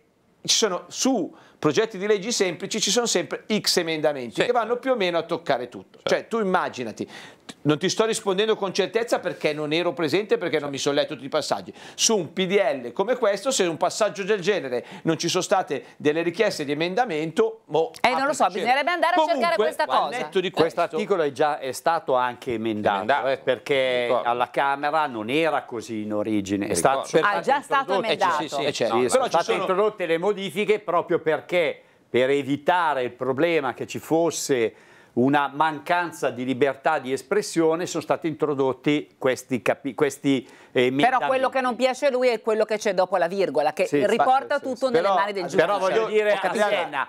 ci sono, su progetti di leggi semplici ci sono sempre x emendamenti sì. che vanno più o meno a toccare tutto. Sì. Certo. Cioè tu immaginati non ti sto rispondendo con certezza perché non ero presente, perché non mi sono letto tutti i passaggi. Su un PDL come questo, se un passaggio del genere non ci sono state delle richieste di emendamento, boh, eh, non lo so, c'era. bisognerebbe andare Comunque, a cercare questa cosa. Netto di questo eh, articolo è già è stato anche emendato, emendato. Eh, perché alla Camera non era così in origine. È stato, ah, già stato eh, emendato. Eh, certo. sono state sono... introdotte le modifiche proprio perché per evitare il problema che ci fosse una mancanza di libertà di espressione sono stati introdotti questi, questi eh, Però quello che non piace a lui è quello che c'è dopo la virgola, che sì, riporta sì, tutto sì, nelle però, mani del giudice. Però voglio dire,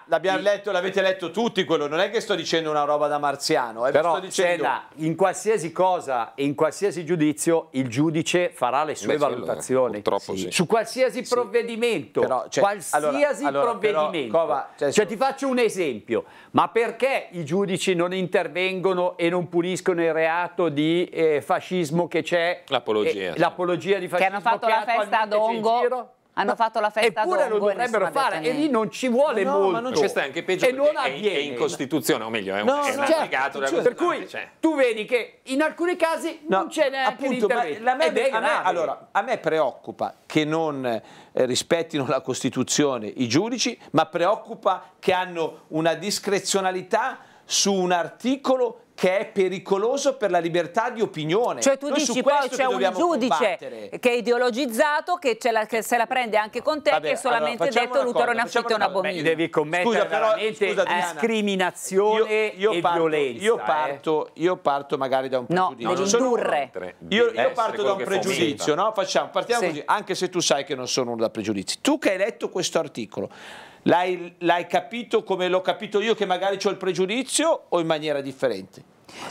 l'abbiamo letto, l'avete letto tutti quello, non è che sto dicendo una roba da marziano, eh, però dicendo... Senna, in qualsiasi cosa, in qualsiasi giudizio, il giudice farà le sue Beh, valutazioni. Su qualsiasi provvedimento, però, cioè, qualsiasi allora, provvedimento. Però, Cova, cioè, cioè, ti faccio un esempio, ma perché i giudici non intervengono e non puniscono il reato di eh, fascismo che c'è? L'apologia. Eh, apologia di fascismo che hanno fatto che la festa ad Ongo hanno fatto la festa eppure lo dovrebbero fare e lì non ci vuole no, molto ma non questo è anche peggio e non avviene. è in Costituzione o meglio è un, no, è no, certo, cioè, per cui cioè. tu vedi che in alcuni casi no, non c'è neanche appunto, la me, è a, me, allora, a me preoccupa che non eh, rispettino la Costituzione i giudici ma preoccupa che hanno una discrezionalità su un articolo che è pericoloso per la libertà di opinione. Cioè tu Noi dici poi c'è un giudice che è ideologizzato, che, la, che, se la prende anche con te, Vabbè, che è solamente allora, detto l'utero in affitto è un abominio. Beh, devi commettere scusa, però, scusa, Diana, discriminazione io, io e parto, violenza. Io eh. parto, eh. io parto, magari da un pregiudizio. No, no indurre. Io, io, parto da un pregiudizio, no? Facciamo, partiamo sì. così, anche se tu sai che non sono uno da pregiudizi. Tu che hai letto questo articolo L'hai, l'hai capito come l'ho capito io che magari ho il pregiudizio o in maniera differente?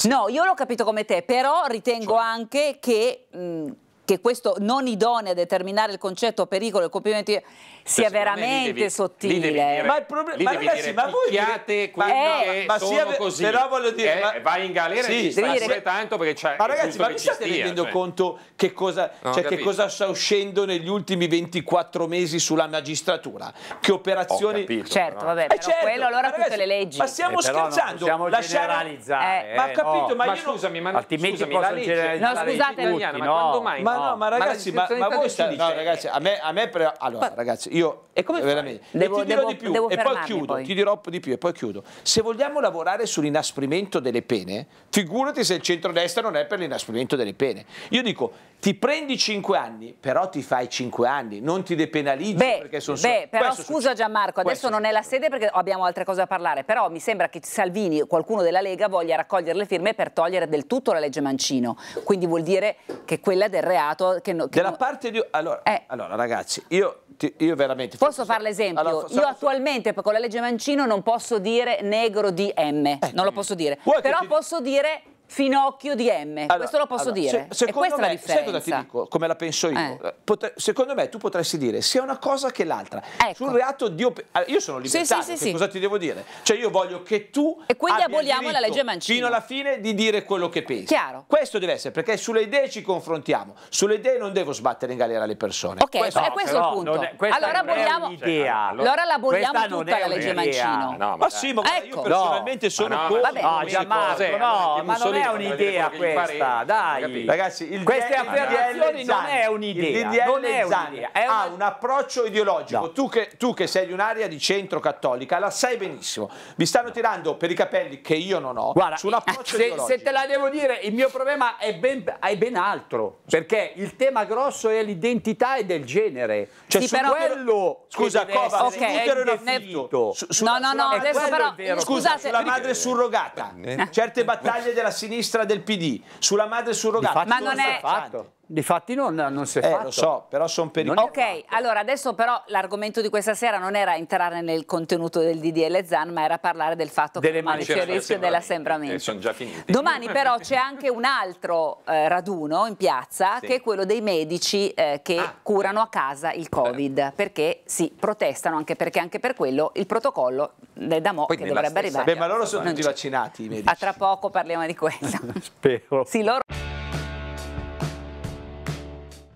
No, io l'ho capito come te, però ritengo cioè. anche che mh, che questo non idoneo a determinare il concetto pericolo e compimento sia veramente devi, sottile. Dire, ma il problema è che ma voi picchiate quelli eh, ma sono sia, così. Però voglio dire, eh, ma, vai in galera sì, e ti dire che... tanto perché c'è Ma ragazzi, ma vi state stia, rendendo cioè. conto che cosa, cioè, che cosa, sta uscendo negli ultimi 24 mesi sulla magistratura? Che operazioni capito, Certo, vabbè, eh, però eh, certo, quello allora ragazzi, tutte le leggi. Ma stiamo eh, scherzando, non lasciare... generalizzare. Eh, ma ho capito, ma io scusami, ma altrimenti possono generalizzare. No, scusate, ma quando mai no, no ma ragazzi, ma, ma, ma voi state... No, ragazzi, a me... A me pre... Allora, ma... ragazzi, io... E come veramente, devo, ti dirò devo, di più e poi chiudo, poi. ti dirò di più e poi chiudo. Se vogliamo lavorare sull'inasprimento delle pene, figurati se il centrodestra non è per l'inasprimento delle pene. Io dico, ti prendi 5 anni, però ti fai 5 anni, non ti depenalizzi beh, perché sono solo... Beh, però scusa Gianmarco, adesso non è la sede perché abbiamo altre cose da parlare, però mi sembra che Salvini qualcuno della Lega voglia raccogliere le firme per togliere del tutto la legge Mancino, quindi vuol dire che quella del reale reato che, no, che della non... parte di allora, eh. allora ragazzi io, ti, io veramente posso fare l'esempio allora, io attualmente con la legge Mancino non posso dire negro di M eh. non lo mm. posso dire però ti... posso dire finocchio di M. Allora, Questo lo posso allora, dire. Se, e questa me, è la differenza. Sai cosa ti dico? Come la penso io? Eh. Potre, secondo me tu potresti dire sia una cosa che l'altra. Ecco. Sul reato di Io sono libertario, sì, sì, sì, cosa ti devo dire? Cioè io voglio che tu E quindi aboliamo la legge Mancini. Fino alla fine di dire quello che pensi. Chiaro. Questo deve essere perché sulle idee ci confrontiamo. Sulle idee non devo sbattere in galera le persone. Ok, questo, no, è questo il punto. È, allora aboliamo idea. Allora l'aboliamo tutta la legge Mancino. No, ma sì, ma io ecco. personalmente sono contro. No, Gianmarco, no, Mussolini è un'idea questa, dai. Ragazzi, il queste affermazioni non è un'idea. Non è un'idea. Ha un approccio ideologico. No. Tu, che, tu, che, sei di un'area di centro cattolica, la sai benissimo. Mi stanno tirando per i capelli che io non ho. Guarda, su un approccio se, ideologico. se te la devo dire, il mio problema è ben, è ben altro. Perché il tema grosso è l'identità e del genere. Cioè, sì, su però, quello. Scusa, cosa? Okay, l'utero in no, no, no, adesso però. Scusate, sulla madre surrogata. Eh. Certe battaglie della *laughs* sinistra del PD, sulla madre surrogata. Ma non è fatto. Difatti non, non si è eh, fatto. lo so, però sono pericolosi. Ok, allora adesso però l'argomento di questa sera non era entrare nel contenuto del DDL Zan, ma era parlare del fatto Delle che c'è il rischio dell'assembramento. Eh, sono già finiti. Domani però c'è anche un altro eh, raduno in piazza, sì. che è quello dei medici eh, che ah. Eh. curano a casa il Covid, eh. perché si sì, protestano, anche perché anche per quello il protocollo da mo' Poi che dovrebbe stessa. arrivare. Beh, ma loro sono tutti vaccinati i medici. A tra poco parliamo di questo. *laughs* Spero. Sì, loro...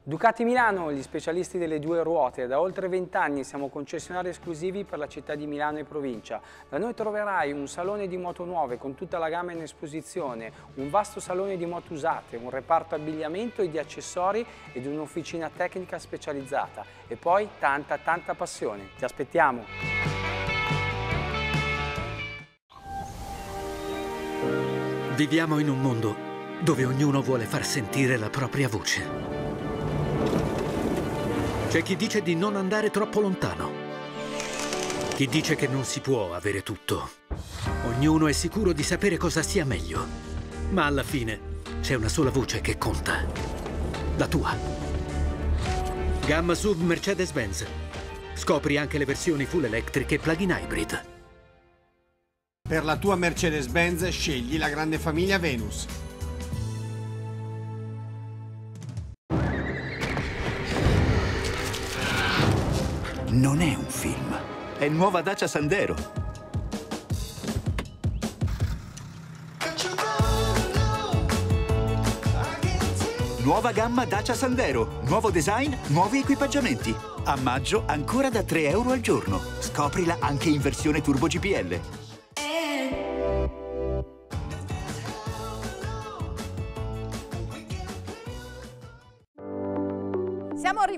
Ducati Milano, gli specialisti delle due ruote, da oltre 20 anni siamo concessionari esclusivi per la città di Milano e provincia. Da noi troverai un salone di moto nuove con tutta la gamma in esposizione, un vasto salone di moto usate, un reparto abbigliamento e di accessori ed un'officina tecnica specializzata e poi tanta tanta passione. Ti aspettiamo! Viviamo in un mondo dove ognuno vuole far sentire la propria voce. C'è chi dice di non andare troppo lontano. Chi dice che non si può avere tutto. Ognuno è sicuro di sapere cosa sia meglio. Ma alla fine c'è una sola voce che conta. La tua. Gamma Sub Mercedes-Benz. Scopri anche le versioni full electric e plug-in hybrid. Per la tua Mercedes-Benz scegli la grande famiglia Venus. non è un film. È nuova Dacia Sandero. Nuova gamma Dacia Sandero. Nuovo design, nuovi equipaggiamenti. A maggio ancora da 3 euro al giorno. Scoprila anche in versione Turbo GPL.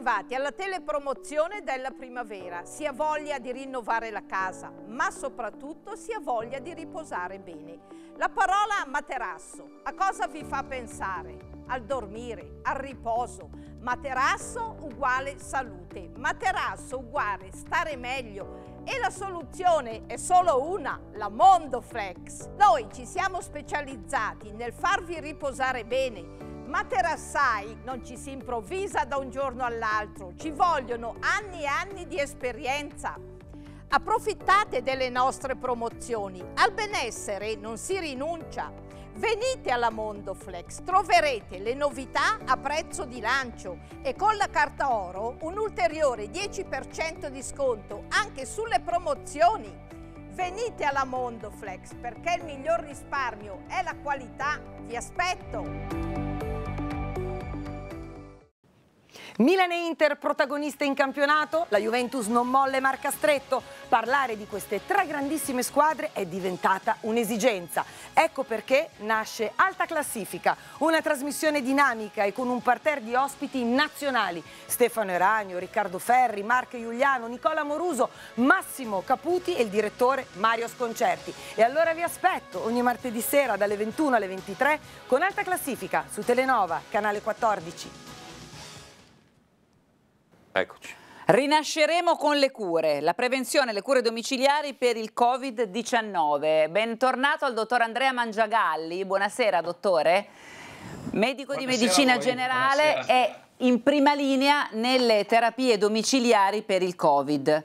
arrivati alla telepromozione della primavera, si ha voglia di rinnovare la casa, ma soprattutto si ha voglia di riposare bene. La parola materasso, a cosa vi fa pensare? Al dormire, al riposo. Materasso uguale salute, materasso uguale stare meglio, e la soluzione è solo una, la Mondoflex. Noi ci siamo specializzati nel farvi riposare bene materassai non ci si improvvisa da un giorno all'altro, ci vogliono anni e anni di esperienza. Approfittate delle nostre promozioni, al benessere non si rinuncia. Venite alla Mondoflex, troverete le novità a prezzo di lancio e con la carta oro un ulteriore 10% di sconto anche sulle promozioni. Venite alla Mondoflex perché il miglior risparmio è la qualità. Vi aspetto! Milan e Inter protagoniste in campionato, la Juventus non molle marca stretto. Parlare di queste tre grandissime squadre è diventata un'esigenza. Ecco perché nasce Alta Classifica, una trasmissione dinamica e con un parterre di ospiti nazionali. Stefano Eragno, Riccardo Ferri, Marco Giuliano, Nicola Moruso, Massimo Caputi e il direttore Mario Sconcerti. E allora vi aspetto ogni martedì sera dalle 21 alle 23 con Alta Classifica su Telenova, canale 14. Eccoci. Rinasceremo con le cure, la prevenzione le cure domiciliari per il Covid-19. Bentornato al dottor Andrea Mangiagalli, buonasera dottore, medico buonasera di medicina generale e in prima linea nelle terapie domiciliari per il Covid.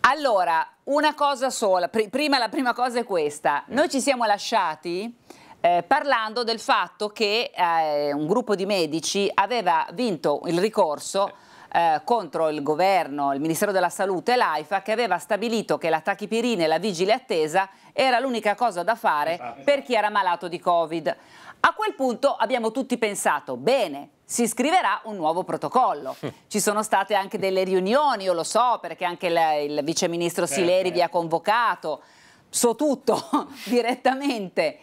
Allora, una cosa sola, prima la prima cosa è questa, noi ci siamo lasciati eh, parlando del fatto che eh, un gruppo di medici aveva vinto il ricorso eh, contro il governo, il Ministero della Salute e l'AIFA che aveva stabilito che la tachipirina e la vigile attesa era l'unica cosa da fare esatto. per chi era malato di Covid. A quel punto abbiamo tutti pensato, bene, si scriverà un nuovo protocollo. Ci sono state anche delle riunioni, io lo so, perché anche il, il viceministro Sileri certo. vi ha convocato, so tutto *laughs* direttamente.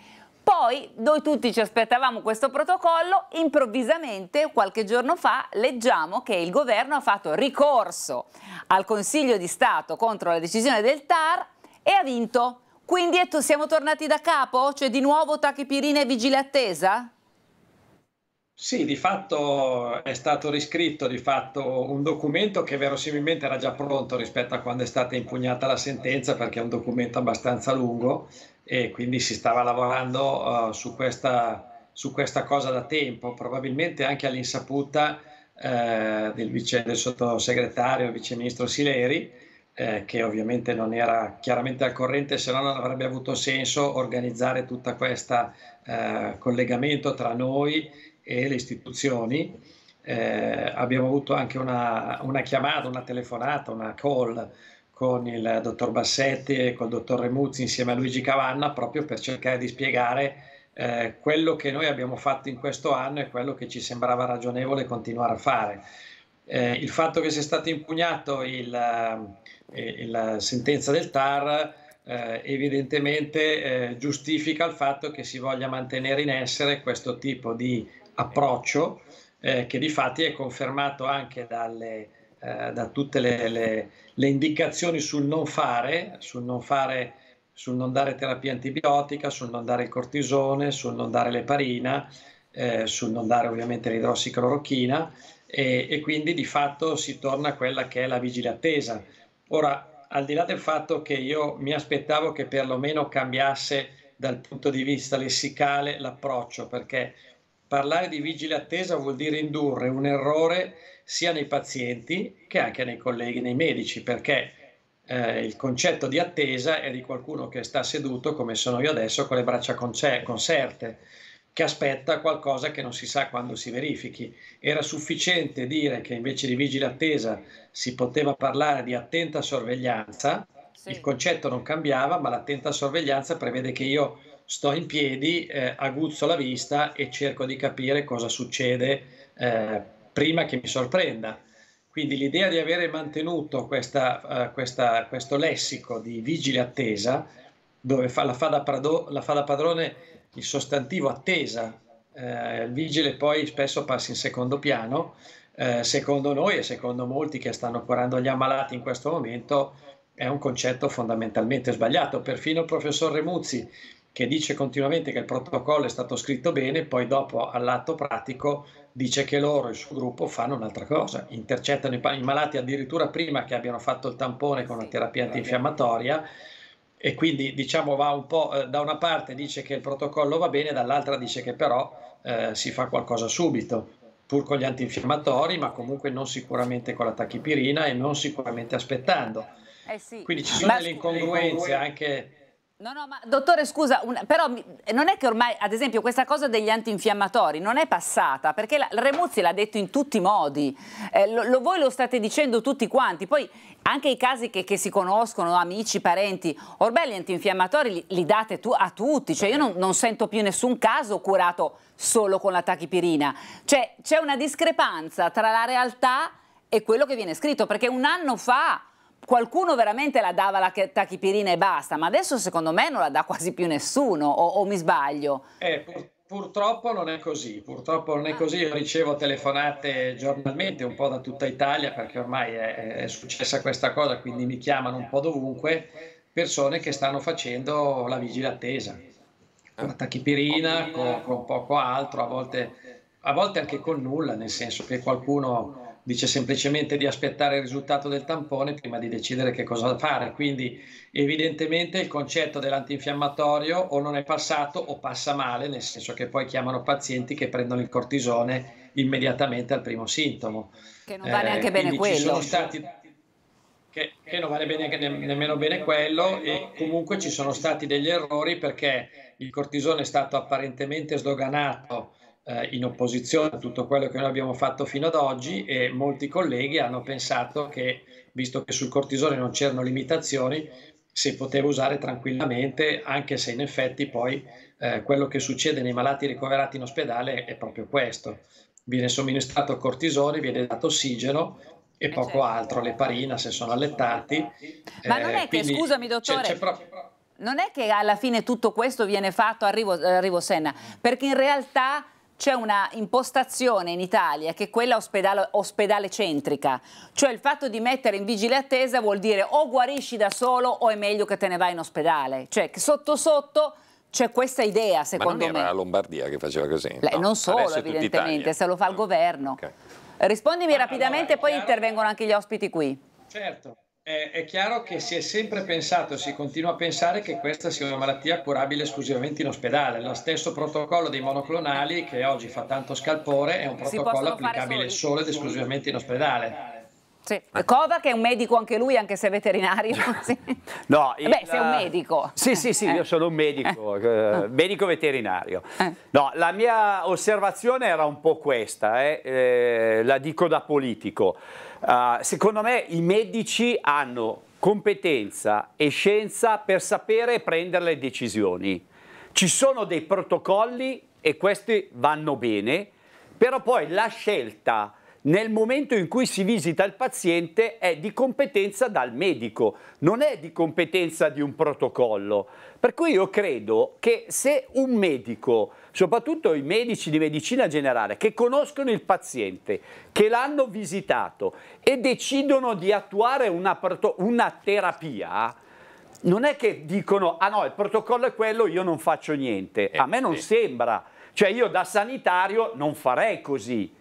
Poi noi tutti ci aspettavamo questo protocollo, improvvisamente qualche giorno fa leggiamo che il governo ha fatto ricorso al Consiglio di Stato contro la decisione del TAR e ha vinto. Quindi siamo tornati da capo? Cioè di nuovo tachipirina e vigile attesa? Sì, di fatto è stato riscritto fatto, un documento che verosimilmente era già pronto rispetto a quando è stata impugnata la sentenza perché è un documento abbastanza lungo e quindi si stava lavorando uh, su, questa, su, questa, cosa da tempo, probabilmente anche all'insaputa eh, del, vice, del sottosegretario, vice ministro Sileri, eh, che ovviamente non era chiaramente al corrente, se no non avrebbe avuto senso organizzare tutto questo eh, collegamento tra noi e le istituzioni. Eh, abbiamo avuto anche una, una chiamata, una telefonata, una call con il dottor Bassetti e col dottor Remuzzi insieme a Luigi Cavanna proprio per cercare di spiegare eh, quello che noi abbiamo fatto in questo anno e quello che ci sembrava ragionevole continuare a fare. Eh, il fatto che sia stato impugnato eh, la sentenza del TAR eh, evidentemente eh, giustifica il fatto che si voglia mantenere in essere questo tipo di approccio eh, che di fatti è confermato anche dalle eh, da tutte le, le, le, indicazioni sul non fare, sul non fare sul non dare terapia antibiotica, sul non dare il cortisone, sul non dare l'eparina, eh, sul non dare ovviamente l'idrossiclorochina e, e, quindi di fatto si torna a quella che è la vigile attesa. Ora, al di là del fatto che io mi aspettavo che perlomeno cambiasse dal punto di vista lessicale l'approccio, perché parlare di vigile attesa vuol dire indurre un errore sia nei pazienti che anche nei colleghi, nei medici, perché eh, il concetto di attesa è di qualcuno che sta seduto, come sono io adesso, con le braccia concerte, che aspetta qualcosa che non si sa quando si verifichi. Era sufficiente dire che invece di vigile attesa si poteva parlare di attenta sorveglianza, sì. il concetto non cambiava, ma l'attenta sorveglianza prevede che io sto in piedi, eh, aguzzo la vista e cerco di capire cosa succede. Eh, prima che mi sorprenda. Quindi l'idea di avere mantenuto questa, uh, questa, questo lessico di vigile attesa, dove fa, la, fa da prado, la, fa da padrone il sostantivo attesa, eh, il vigile poi spesso passa in secondo piano, eh, secondo noi e secondo molti che stanno curando gli ammalati in questo momento è un concetto fondamentalmente sbagliato. Perfino il professor Remuzzi, che dice continuamente che il protocollo è stato scritto bene, poi dopo all'atto pratico dice che loro il suo gruppo fanno un'altra cosa, intercettano i, i malati addirittura prima che abbiano fatto il tampone con la terapia antinfiammatoria e quindi diciamo va un po' eh, da una parte dice che il protocollo va bene, dall'altra dice che però eh, si fa qualcosa subito pur con gli antinfiammatori, ma comunque non sicuramente con la tachipirina e non sicuramente aspettando. Eh sì. Quindi ci sono ma delle incongruenze anche No, no, ma dottore scusa, un, però non è che ormai, ad esempio, questa cosa degli antinfiammatori non è passata, perché la, Remuzzi l'ha detto in tutti i modi, eh, lo, lo, voi lo state dicendo tutti quanti, poi anche i casi che, che si conoscono, amici, parenti, ormai gli antinfiammatori li, li date tu, a tutti, cioè io non, non, sento più nessun caso curato solo con la tachipirina, cioè c'è una discrepanza tra la realtà e quello che viene scritto, perché un anno fa qualcuno veramente la dava la tachipirina e basta, ma adesso secondo me non la dà quasi più nessuno, o, o mi sbaglio? Eh, pur, purtroppo non è così, purtroppo non è così, io ricevo telefonate giornalmente un po' da tutta Italia perché ormai è, è successa questa cosa, quindi mi chiamano un po' dovunque persone che stanno facendo la vigile attesa, con la tachipirina, con, con poco altro, a volte, a volte anche con nulla, nel senso che qualcuno dice semplicemente di aspettare il risultato del tampone prima di decidere che cosa fare. Quindi evidentemente il concetto dell'antinfiammatorio o non è passato o passa male, nel senso che poi chiamano pazienti che prendono il cortisone immediatamente al primo sintomo. Che non va eh, neanche eh, bene quello. Che, che, non vale bene, ne, nemmeno bene quello e comunque ci sono stati degli errori perché il cortisone è stato apparentemente sdoganato eh, in opposizione a tutto quello che noi abbiamo fatto fino ad oggi e molti colleghi hanno pensato che, visto che sul cortisone non c'erano limitazioni, si poteva usare tranquillamente, anche se in effetti poi eh, quello che succede nei malati ricoverati in ospedale è proprio questo. Viene somministrato cortisone, viene dato ossigeno e eh, poco certo. altro, l'eparina se sono allettati. Ma non eh, è che, scusami dottore... C'è, c'è proprio non è che alla fine tutto questo viene fatto arrivo, eh, Rivo, a Senna, perché in realtà c'è una impostazione in Italia che è quella ospedale, ospedale, centrica, cioè il fatto di mettere in vigile attesa vuol dire o guarisci da solo o è meglio che te ne vai in ospedale, cioè che sotto sotto c'è questa idea secondo me. Ma non era me. la Lombardia che faceva così? Le, no. Non solo Adesso evidentemente, se lo fa il governo. Okay. Rispondimi Ma rapidamente allora, poi intervengono anche gli ospiti qui. Certo è, è chiaro che si è sempre pensato, si continua a pensare che questa sia una malattia curabile esclusivamente in ospedale. Lo stesso protocollo dei monoclonali che oggi fa tanto scalpore è un protocollo applicabile solo ed esclusivamente in ospedale. Sì. Cova che è un medico anche lui, anche se è veterinario. *laughs* Sì. No, eh il, Beh, sei un eh, medico. Sì, sì, sì, eh. io sono un medico, eh. eh. medico veterinario. Eh. No, la mia osservazione era un po' questa, la dico da politico. Uh, secondo me i medici hanno competenza e scienza per sapere prendere le decisioni. Ci sono dei protocolli e questi vanno bene, però poi la scelta nel momento in cui si visita il paziente è di competenza dal medico, non è di competenza di un protocollo. Per cui io credo che se un medico soprattutto i medici di medicina generale che conoscono il paziente, che l'hanno visitato e decidono di attuare una, una, terapia, non è che dicono, ah no, il protocollo è quello, io non faccio niente. Eh, A me non sì. sembra. Cioè io da sanitario non farei così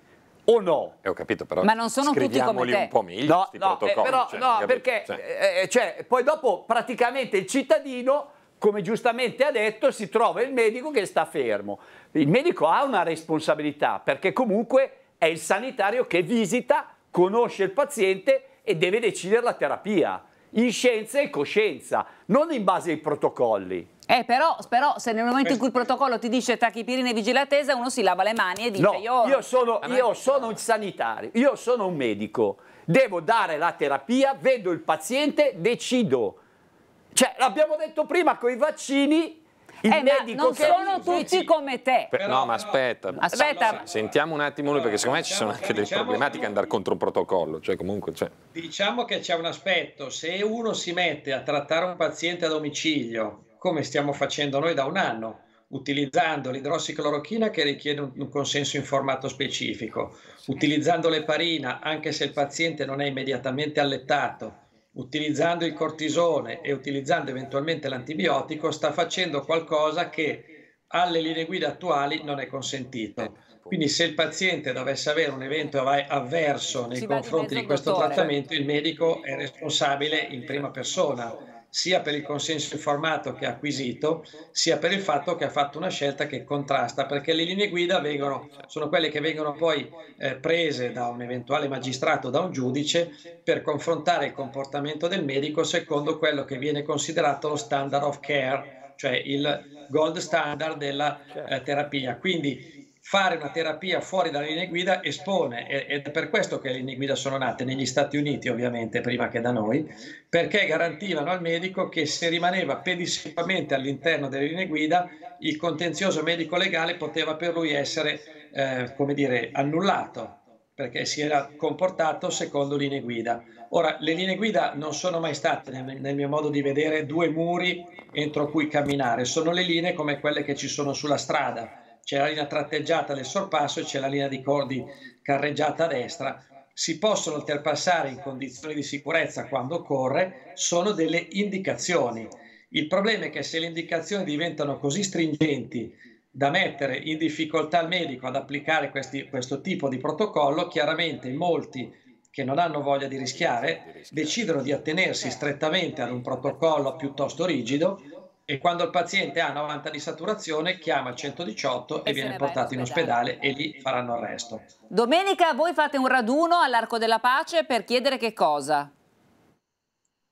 o no? Eh, ho capito, però Ma non sono tutti come te. un po' meglio no, no, eh, però, cioè, no perché cioè. Eh, eh, cioè, poi dopo praticamente il cittadino come giustamente ha detto, si trova il medico che sta fermo. Il medico ha una responsabilità perché comunque è il sanitario che visita, conosce il paziente e deve decidere la terapia in scienza e coscienza, non in base ai protocolli. Eh, però, però, se nel momento in cui il protocollo ti dice tachipirina e vigilatesa, uno si lava le mani e dice no, io... Io sono, io sono un sanitario, io sono un medico, devo dare la terapia, vedo il paziente, decido cioè, l'abbiamo detto prima, con i vaccini il eh, medico non sono tutti come te. no, ma aspetta, aspetta. sentiamo un attimo lui, perché secondo me ci sono anche delle diciamo problematiche che... andare contro un protocollo. Cioè, comunque, cioè... Diciamo che c'è un aspetto, se uno si mette a trattare un paziente a domicilio, come stiamo facendo noi da un anno, utilizzando l'idrossiclorochina che richiede un consenso informato specifico, utilizzando l'eparina anche se il paziente non è immediatamente allettato, utilizzando il cortisone e utilizzando eventualmente l'antibiotico, sta facendo qualcosa che alle linee guida attuali non è consentito. Eh, Quindi se il paziente dovesse avere un evento avverso nei confronti di questo dottore. trattamento, il medico è responsabile in prima persona sia per il consenso informato che ha acquisito, sia per il fatto che ha fatto una scelta che contrasta, perché le linee guida vengono, sono quelle che vengono poi eh, prese da un eventuale magistrato, da un giudice, per confrontare il comportamento del medico secondo quello che viene considerato lo standard of care, cioè il gold standard della eh, terapia. Quindi fare una terapia fuori dalle linee guida espone, ed è per questo che le linee guida sono nate negli Stati Uniti ovviamente prima che da noi, perché garantivano al medico che se rimaneva pedissimamente all'interno delle linee guida il contenzioso medico legale poteva per lui essere, eh, come dire, annullato perché si era comportato secondo linee guida. Ora, le linee guida non sono mai state, nel mio modo di vedere, due muri entro cui camminare, sono le linee come quelle che ci sono sulla strada c'è la linea tratteggiata del sorpasso e c'è la linea di cordi carreggiata a destra. Si possono oltrepassare in condizioni di sicurezza quando occorre, sono delle indicazioni. Il problema è che se le indicazioni diventano così stringenti da mettere in difficoltà il medico ad applicare questi, questo tipo di protocollo, chiaramente molti che non hanno voglia di rischiare decidono di attenersi strettamente ad un protocollo piuttosto rigido e quando il paziente ha 90 di saturazione chiama il 118 e, e viene portato in ospedale. e lì faranno il resto. Domenica voi fate un raduno all'Arco della Pace per chiedere che cosa?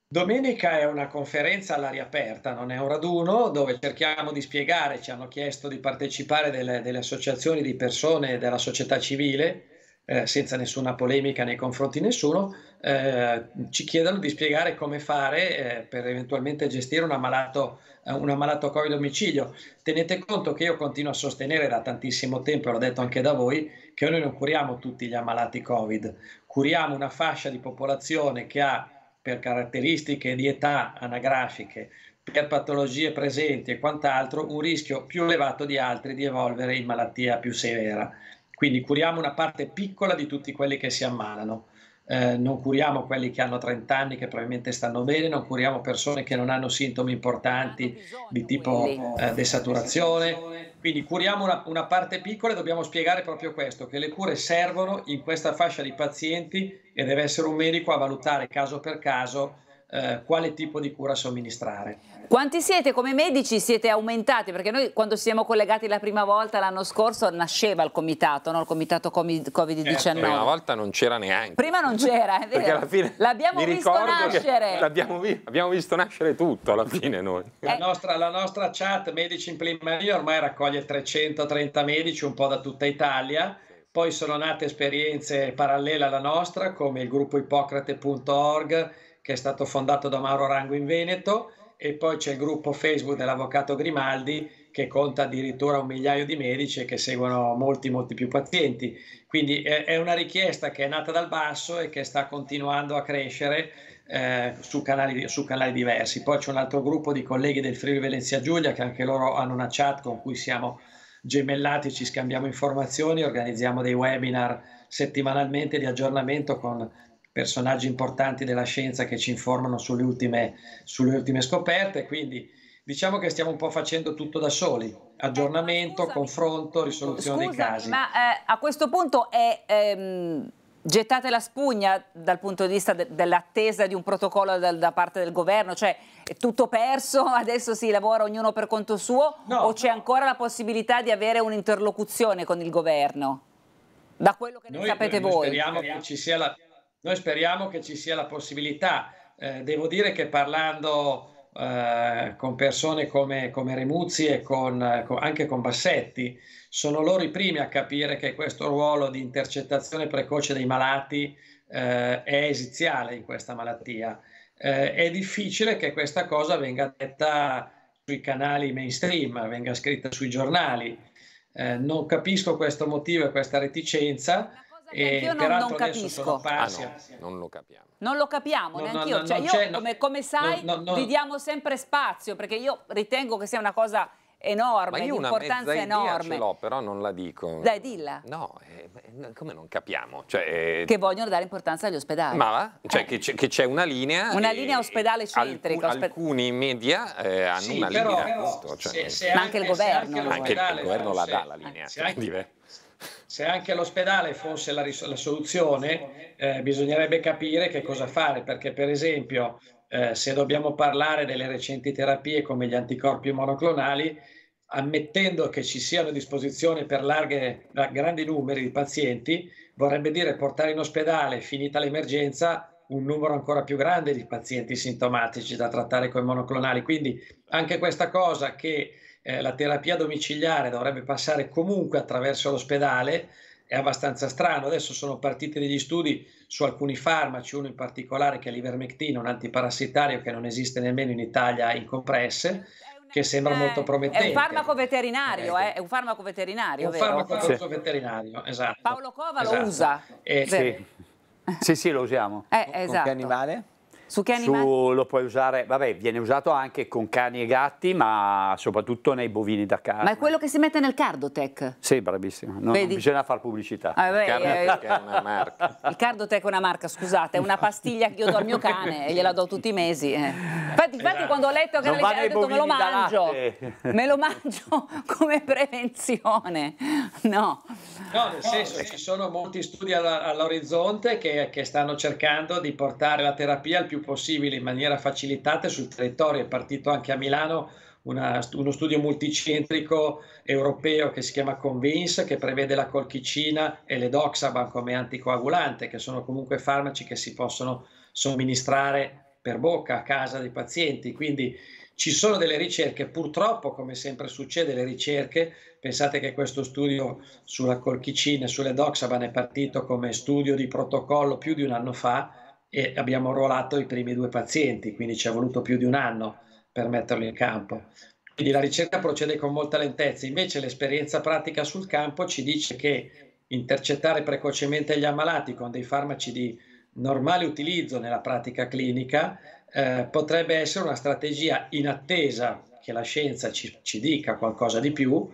Domenica è una conferenza all'aria aperta, non è un raduno, dove cerchiamo di spiegare, ci hanno chiesto di partecipare delle, delle associazioni di persone della società civile, eh, senza nessuna polemica nei confronti di nessuno, eh, ci chiedono di spiegare come fare eh, per eventualmente gestire un ammalato, eh, un ammalato Covid domicilio. Tenete conto che io continuo a sostenere da tantissimo tempo, l'ho detto anche da voi, che noi non curiamo tutti gli ammalati Covid, curiamo una fascia di popolazione che ha per caratteristiche di età anagrafiche, per patologie presenti e quant'altro, un rischio più elevato di altri di evolvere in malattia più severa. Quindi curiamo una parte piccola di tutti quelli che si ammalano. Eh, non curiamo quelli che hanno 30 anni che probabilmente stanno bene, non curiamo persone che non hanno sintomi importanti di tipo eh, desaturazione. Quindi curiamo una, una parte piccola e dobbiamo spiegare proprio questo, che le cure servono in questa fascia di pazienti e deve essere un medico a valutare caso per caso eh, quale tipo di cura somministrare. Quanti siete come medici? Siete aumentati? Perché noi quando ci siamo collegati la prima volta l'anno scorso nasceva il comitato, no? il comitato Covid-19. Eh, certo. prima volta non c'era neanche. Prima non c'era, è *laughs* vero. Perché alla fine l'abbiamo visto nascere. L'abbiamo vi abbiamo visto nascere tutto alla fine noi. Eh. La, eh. nostra, la nostra chat Medici in Prima Linea ormai raccoglie 330 medici un po' da tutta Italia. Poi sono nate esperienze parallele alla nostra come il gruppo ippocrate.org che è stato fondato da Mauro Rango in Veneto e poi c'è il gruppo Facebook dell'avvocato Grimaldi che conta addirittura un migliaio di medici e che seguono molti, molti più pazienti. Quindi è una richiesta che è nata dal basso e che sta continuando a crescere eh, su, canali, su, canali, diversi. Poi c'è un altro gruppo di colleghi del Friuli Venezia Giulia che anche loro hanno una chat con cui siamo gemellati, ci scambiamo informazioni, organizziamo dei webinar settimanalmente di aggiornamento con personaggi importanti della scienza che ci informano sulle ultime, sulle ultime scoperte, quindi diciamo che stiamo un po' facendo tutto da soli, aggiornamento, eh, confronto, risoluzione scusami, dei casi. Ma eh, a questo punto è... Ehm gettate la spugna dal punto di vista de dell'attesa di un protocollo da, da, parte del governo? Cioè è tutto perso, *laughs* adesso si lavora ognuno per conto suo no, o c'è no. ancora la possibilità di avere un'interlocuzione con il governo? Da quello che noi, ne sapete noi voi. Speriamo che ci sia la noi speriamo che ci sia la possibilità. Eh, devo dire che parlando eh, con persone come, come Remuzzi e con, eh, con, anche con Bassetti, sono loro i primi a capire che questo ruolo di intercettazione precoce dei malati eh, è esiziale in questa malattia. Eh, è difficile che questa cosa venga detta sui canali mainstream, venga scritta sui giornali. Eh, non capisco questo motivo e questa reticenza, che io non, non capisco. Ah, no, non lo capiamo. Non lo capiamo, no, neanche no, cioè, io. Cioè, io come, come, sai, vi diamo sempre spazio, perché io ritengo che sia una cosa enorme, di importanza enorme. ce l'ho, però non la dico. Dai, dilla. No, eh, come non capiamo? Cioè, eh, che vogliono dare importanza agli ospedali. Ma va? cioè, eh. che c'è una linea... Una eh, linea ospedale centrica. Alcun, alcuni media eh, hanno sì, una però, linea. Però, questo, cioè, se, se eh. ma anche, anche, il governo. Anche, anche il governo la dà la linea. Cioè, anche, se anche l'ospedale fosse la, ris- la soluzione, eh, bisognerebbe capire che cosa fare, perché per esempio eh, se dobbiamo parlare delle recenti terapie come gli anticorpi monoclonali, ammettendo che ci siano a disposizione per larghe, grandi numeri di pazienti, vorrebbe dire portare in ospedale, finita l'emergenza, un numero ancora più grande di pazienti sintomatici da trattare con i monoclonali. Quindi anche questa cosa che eh, la terapia domiciliare dovrebbe passare comunque attraverso l'ospedale, è abbastanza strano. Adesso sono partiti degli studi su alcuni farmaci, uno in particolare che è l'ivermectina, un antiparassitario che non esiste nemmeno in Italia in compresse, che sembra eh, molto promettente. È un farmaco veterinario, eh, eh. è un farmaco veterinario. È un farmaco sì. veterinario, esatto. Paolo Cova esatto. lo usa. Eh, sì. sì. sì, lo usiamo. Eh, esatto. Con che esatto. animale? Su che animali? Su, lo puoi usare, vabbè, viene usato anche con cani e gatti, ma soprattutto nei bovini da carne. Ma è quello che si mette nel Cardotec? Sì, bravissimo. Non, non bisogna fare pubblicità. Ah, beh, il Cardotec eh, è una marca. Il Cardotec è una marca, scusate, è una pastiglia che io do al mio cane e gliela do tutti i mesi. Eh. Infatti, infatti eh, quando ho letto che non era legale, ho detto me lo mangio. Me lo mangio come prevenzione. No. No, nel senso, ci sono molti studi all'orizzonte che, che stanno cercando di portare la terapia al più più possibile in maniera facilitata sul territorio. È partito anche a Milano una, uno studio multicentrico europeo che si chiama Convince, che prevede la colchicina e l'edoxaban come anticoagulante, che sono comunque farmaci che si possono somministrare per bocca a casa dei pazienti. Quindi ci sono delle ricerche, purtroppo come sempre succede, le ricerche, pensate che questo studio sulla colchicina e sulle doxaban è partito come studio di protocollo più di un anno fa, e abbiamo ruolato i primi due pazienti, quindi ci è voluto più di un anno per metterli in campo. Quindi la ricerca procede con molta lentezza, invece l'esperienza pratica sul campo ci dice che intercettare precocemente gli ammalati con dei farmaci di normale utilizzo nella pratica clinica eh, potrebbe essere una strategia in attesa che la scienza ci, ci dica qualcosa di più,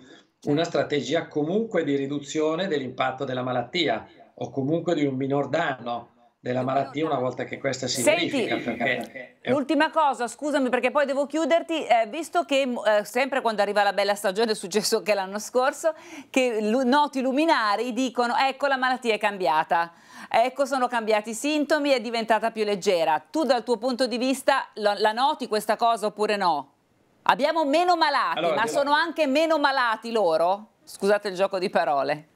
una strategia comunque di riduzione dell'impatto della malattia o comunque di un minor danno della malattia una volta che questa si Senti, verifica. Perché... L'ultima eh, cosa, scusami perché poi devo chiuderti, eh, visto che mm, eh, sempre quando arriva la bella stagione è successo anche l'anno scorso, che noti luminari dicono ecco la malattia è cambiata, ecco sono cambiati i sintomi, è diventata più leggera. Tu dal tuo punto di vista la, la noti questa cosa oppure no? Abbiamo meno malati, allora, ma sono anche meno malati loro? Scusate il gioco di parole.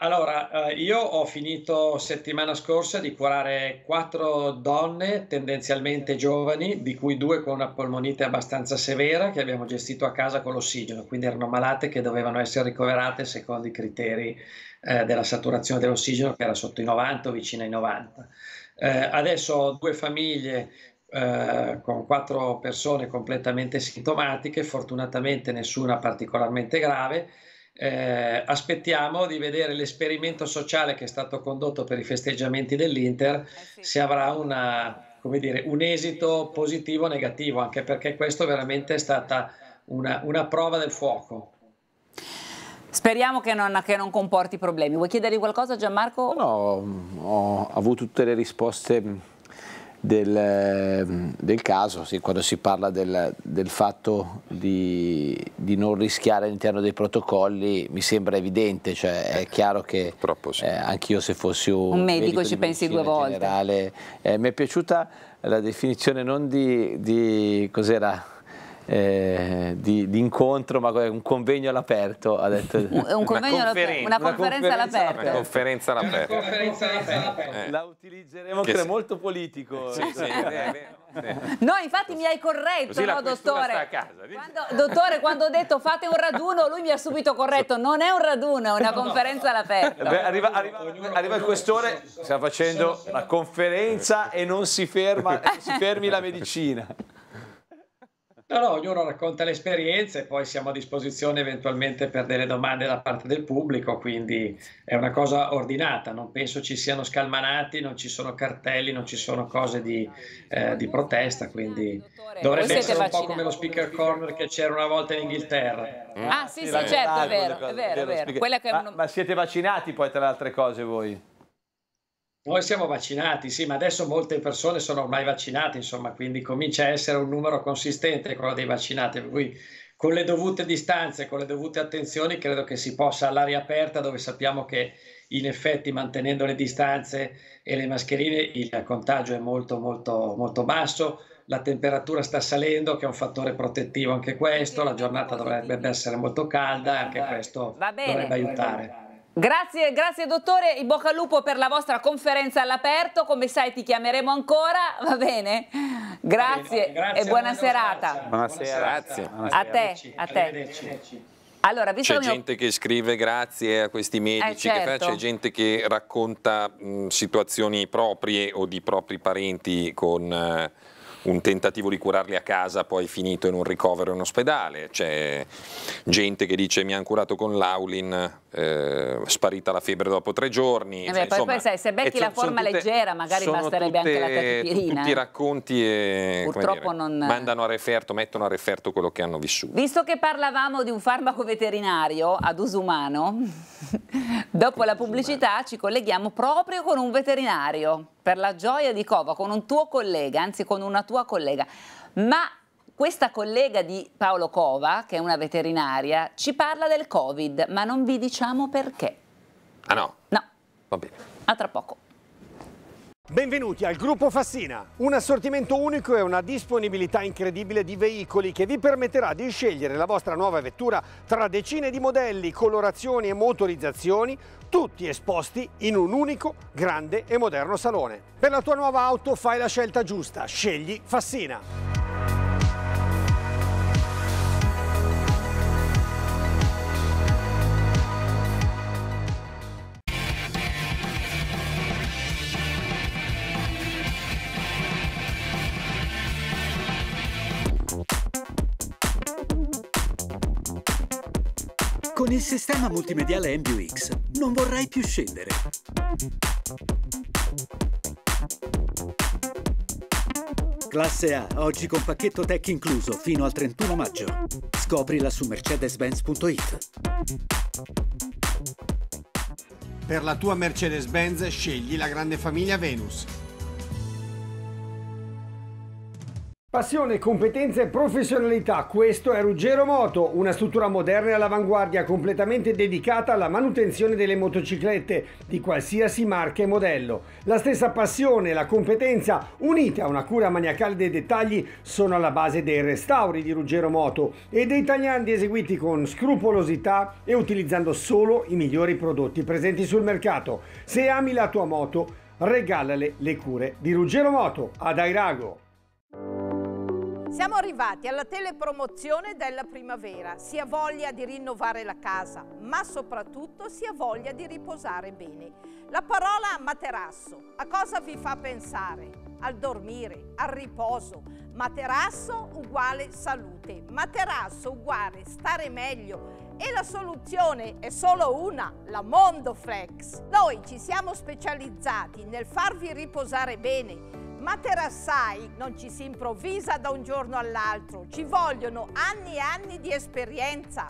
Allora, eh, io ho finito settimana scorsa di curare quattro donne, tendenzialmente giovani, di cui due con una polmonite abbastanza severa che abbiamo gestito a casa con l'ossigeno, quindi erano malate che dovevano essere ricoverate secondo i criteri eh, della saturazione dell'ossigeno che era sotto i 90 o vicino ai 90. Eh, adesso ho due famiglie eh, con quattro persone completamente sintomatiche, fortunatamente nessuna particolarmente grave eh, aspettiamo di vedere l'esperimento sociale che è stato condotto per i festeggiamenti dell'Inter, eh sì. se avrà una, dire, un esito positivo o negativo, anche perché questo veramente è stata una, una prova del fuoco. Speriamo che non, che non, comporti problemi. Vuoi chiedergli qualcosa Gianmarco? No, ho avuto tutte le risposte del, ehm, del caso, sì, quando si parla del, del fatto di, di, non rischiare all'interno dei protocolli, mi sembra evidente, cioè è eh, chiaro che sì. eh, anch'io se fossi un, un medico, medico ci pensi due volte. eh, mi è piaciuta la definizione non di, di cos'era eh, di, di, incontro, ma un convegno all'aperto, ha detto. Un convegno all'aperto, una, conferenza all'aperto. Una conferenza all'aperto. All all eh. La utilizzeremo, che è se... molto politico. Sì, sì, eh. Eh, eh, no, infatti mi hai corretto, no, dottore? Quando, dottore, quando ho detto fate un raduno, lui mi ha subito corretto. Non è un raduno, è una no, conferenza no. all'aperto. Arriva, arriva, arriva, il questore, stiamo facendo la conferenza e non si ferma, *laughs* si fermi la medicina. No, no, ognuno racconta le esperienze e poi siamo a disposizione eventualmente per delle domande da parte del pubblico, quindi è una cosa ordinata, non penso ci siano scalmanati, non ci sono cartelli, non ci sono cose di, eh, di protesta, quindi dovrebbe essere un po' come lo speaker corner che c'era una volta in Inghilterra. Ah sì, sì, certo, è vero, è vero, è vero. Ma, ma siete vaccinati poi tra le altre cose voi? Noi siamo vaccinati, sì, ma adesso molte persone sono ormai vaccinate, insomma, quindi comincia a essere un numero consistente quello dei vaccinati, per cui con le dovute distanze, con le dovute attenzioni, credo che si possa all'aria aperta, dove sappiamo che in effetti mantenendo le distanze e le mascherine il contagio è molto molto molto basso, la temperatura sta salendo, che è un fattore protettivo anche questo, la giornata dovrebbe essere molto calda, anche questo dovrebbe aiutare. Va bene. Grazie, grazie dottore, in bocca al lupo per la vostra conferenza all'aperto, come sai ti chiameremo ancora, va bene? Grazie, va bene, grazie e buona serata. Buonasera, grazie. Buonasera. A te, a te. Allora, c'è gente che scrive grazie a questi medici, eh, certo. c'è gente che racconta mh, situazioni proprie o di propri parenti con... Eh, un tentativo di curarli a casa poi finito in un ricovero in ospedale, c'è gente che dice mi hanno curato con l'aulin, eh, sparita la febbre dopo tre giorni. Eh beh, cioè, poi, insomma, poi sai, se becchi la forma tutte, leggera magari basterebbe tutte, anche la catipirina. Tutti i racconti e, Purtroppo dire, non... mandano a referto, mettono a referto quello che hanno vissuto. Visto che parlavamo di un farmaco veterinario ad uso umano, *laughs* dopo la pubblicità ci colleghiamo proprio con un veterinario per la gioia di Cova con un tuo collega, anzi con una tua collega, ma questa collega di Paolo Cova, che è una veterinaria, ci parla del Covid, ma non vi diciamo perché. Ah no? No. Va bene. A tra poco. Benvenuti al Gruppo Fassina, un assortimento unico e una disponibilità incredibile di veicoli che vi permetterà di scegliere la vostra nuova vettura tra decine di modelli, colorazioni e motorizzazioni, tutti esposti in un unico, grande e moderno salone. Per la tua nuova auto fai la scelta giusta, scegli Fassina. Con il sistema multimediale MBUX non vorrai più scendere. Classe A, oggi con pacchetto tech incluso fino al 31 maggio. Scoprila su mercedes-benz.it. Per la tua Mercedes-Benz scegli la grande famiglia Venus. Passione, competenza e professionalità, questo è Ruggero Moto, una struttura moderna e all'avanguardia completamente dedicata alla manutenzione delle motociclette di qualsiasi marca e modello. La stessa passione e la competenza, unite a una cura maniacale dei dettagli, sono alla base dei restauri di Ruggero Moto e dei tagliandi eseguiti con scrupolosità e utilizzando solo i migliori prodotti presenti sul mercato. Se ami la tua moto, regalale le cure di Ruggero Moto ad Airago. Siamo arrivati alla telepromozione della primavera. Si ha voglia di rinnovare la casa, ma soprattutto si ha voglia di riposare bene. La parola materasso a cosa vi fa pensare? Al dormire, al riposo. Materasso uguale salute, materasso uguale stare meglio, e la soluzione è solo una, la Mondoflex. Noi ci siamo specializzati nel farvi riposare bene, ma terrassai non ci si improvvisa da un giorno all'altro, ci vogliono anni e anni di esperienza.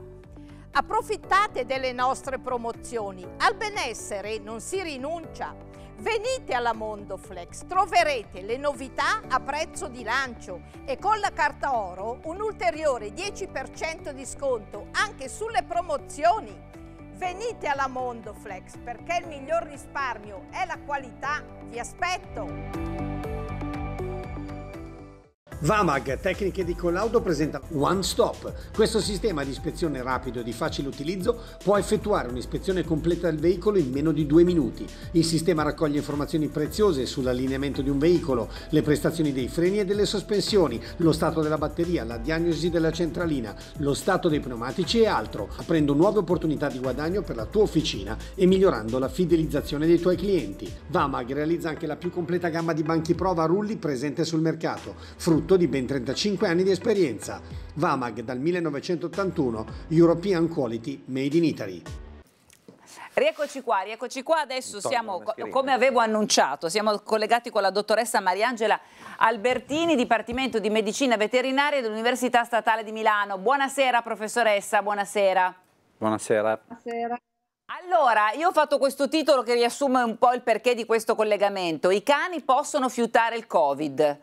Approfittate delle nostre promozioni, al benessere non si rinuncia. Venite alla Mondoflex, troverete le novità a prezzo di lancio e con la carta oro un ulteriore 10% di sconto anche sulle promozioni. Venite alla Mondoflex perché il miglior risparmio è la qualità. Vi aspetto! Vamag Tecniche di Collaudo presenta One Stop. Questo sistema di ispezione rapido e di facile utilizzo può effettuare un'ispezione completa del veicolo in meno di due minuti. Il sistema raccoglie informazioni preziose sull'allineamento di un veicolo, le prestazioni dei freni e delle sospensioni, lo stato della batteria, la diagnosi della centralina, lo stato dei pneumatici e altro, aprendo nuove opportunità di guadagno per la tua officina e migliorando la fidelizzazione dei tuoi clienti. Vamag realizza anche la più completa gamma di banchi prova a rulli presente sul mercato, frutto frutto di ben 35 anni di esperienza. Vamag dal 1981, European Quality Made in Italy. Rieccoci qua, rieccoci qua, adesso siamo, come avevo annunciato, siamo collegati con la dottoressa Mariangela Albertini, Dipartimento di Medicina Veterinaria dell'Università Statale di Milano. Buonasera professoressa, buonasera. Buonasera. buonasera. Allora, io ho fatto questo titolo che riassume un po' il perché di questo collegamento. I cani possono fiutare il Covid.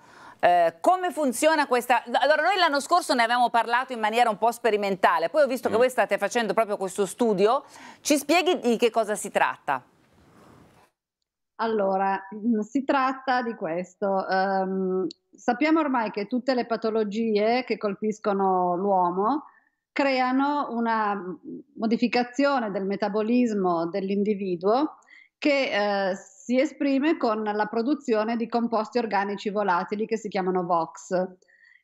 Eh, come funziona questa... Allora, noi l'anno scorso ne avevamo parlato in maniera un po' sperimentale, poi ho visto mm. che voi state facendo proprio questo studio. Ci spieghi di che cosa si tratta? Allora, mm, si tratta di questo. Um, sappiamo ormai che tutte le patologie che colpiscono l'uomo creano una modificazione del metabolismo dell'individuo che eh, si esprime con la produzione di composti organici volatili che si chiamano VOX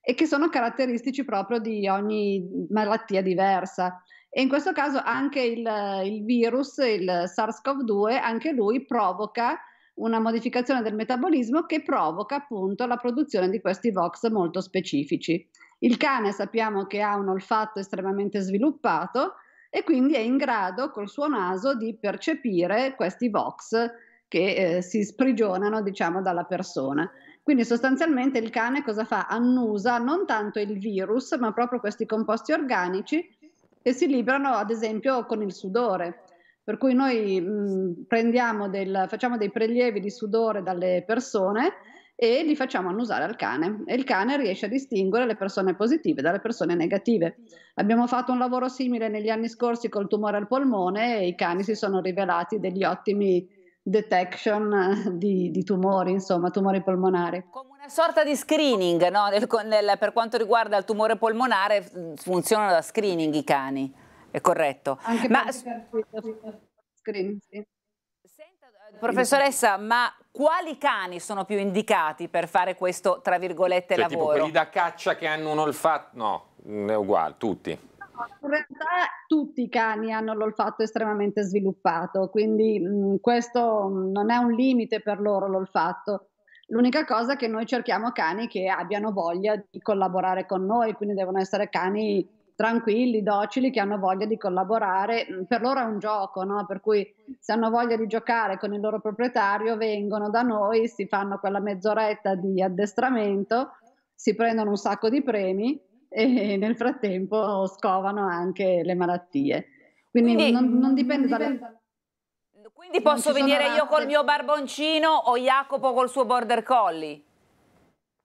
e che sono caratteristici proprio di ogni malattia diversa. E in questo caso anche il, il virus, il SARS-CoV-2, anche lui provoca una modificazione del metabolismo che provoca appunto la produzione di questi VOX molto specifici. Il cane sappiamo che ha un olfatto estremamente sviluppato e quindi è in grado col suo naso di percepire questi VOX che eh, si sprigionano diciamo dalla persona. Quindi sostanzialmente il cane cosa fa? Annusa non tanto il virus ma proprio questi composti organici che si liberano ad esempio con il sudore. Per cui noi mh, mm, del, facciamo dei prelievi di sudore dalle persone e li facciamo annusare al cane e il cane riesce a distinguere le persone positive dalle persone negative. Abbiamo fatto un lavoro simile negli anni scorsi col tumore al polmone e i cani si sono rivelati degli ottimi detection eh, di, di tumori, insomma, tumori polmonari. Come una sorta di screening, no? nel, nel, per quanto riguarda il tumore polmonare funzionano da screening i cani, è corretto. Anche ma... Screening, sì. Eh, professoressa, ma quali cani sono più indicati per fare questo, tra virgolette, cioè, lavoro? Tipo quelli da caccia che hanno un olfatto? No, è uguale, tutti. In realtà tutti i cani hanno l'olfatto estremamente sviluppato, quindi mh, questo non è un limite per loro l'olfatto. L'unica cosa è che noi cerchiamo cani che abbiano voglia di collaborare con noi, quindi devono essere cani tranquilli, docili, che hanno voglia di collaborare. Per loro è un gioco, no? per cui se hanno voglia di giocare con il loro proprietario vengono da noi, si fanno quella mezz'oretta di addestramento, si prendono un sacco di premi e nel frattempo scovano anche le malattie. Quindi, quindi non, non, dipende, dipende Quindi posso venire io col mio barboncino o Jacopo col suo border collie?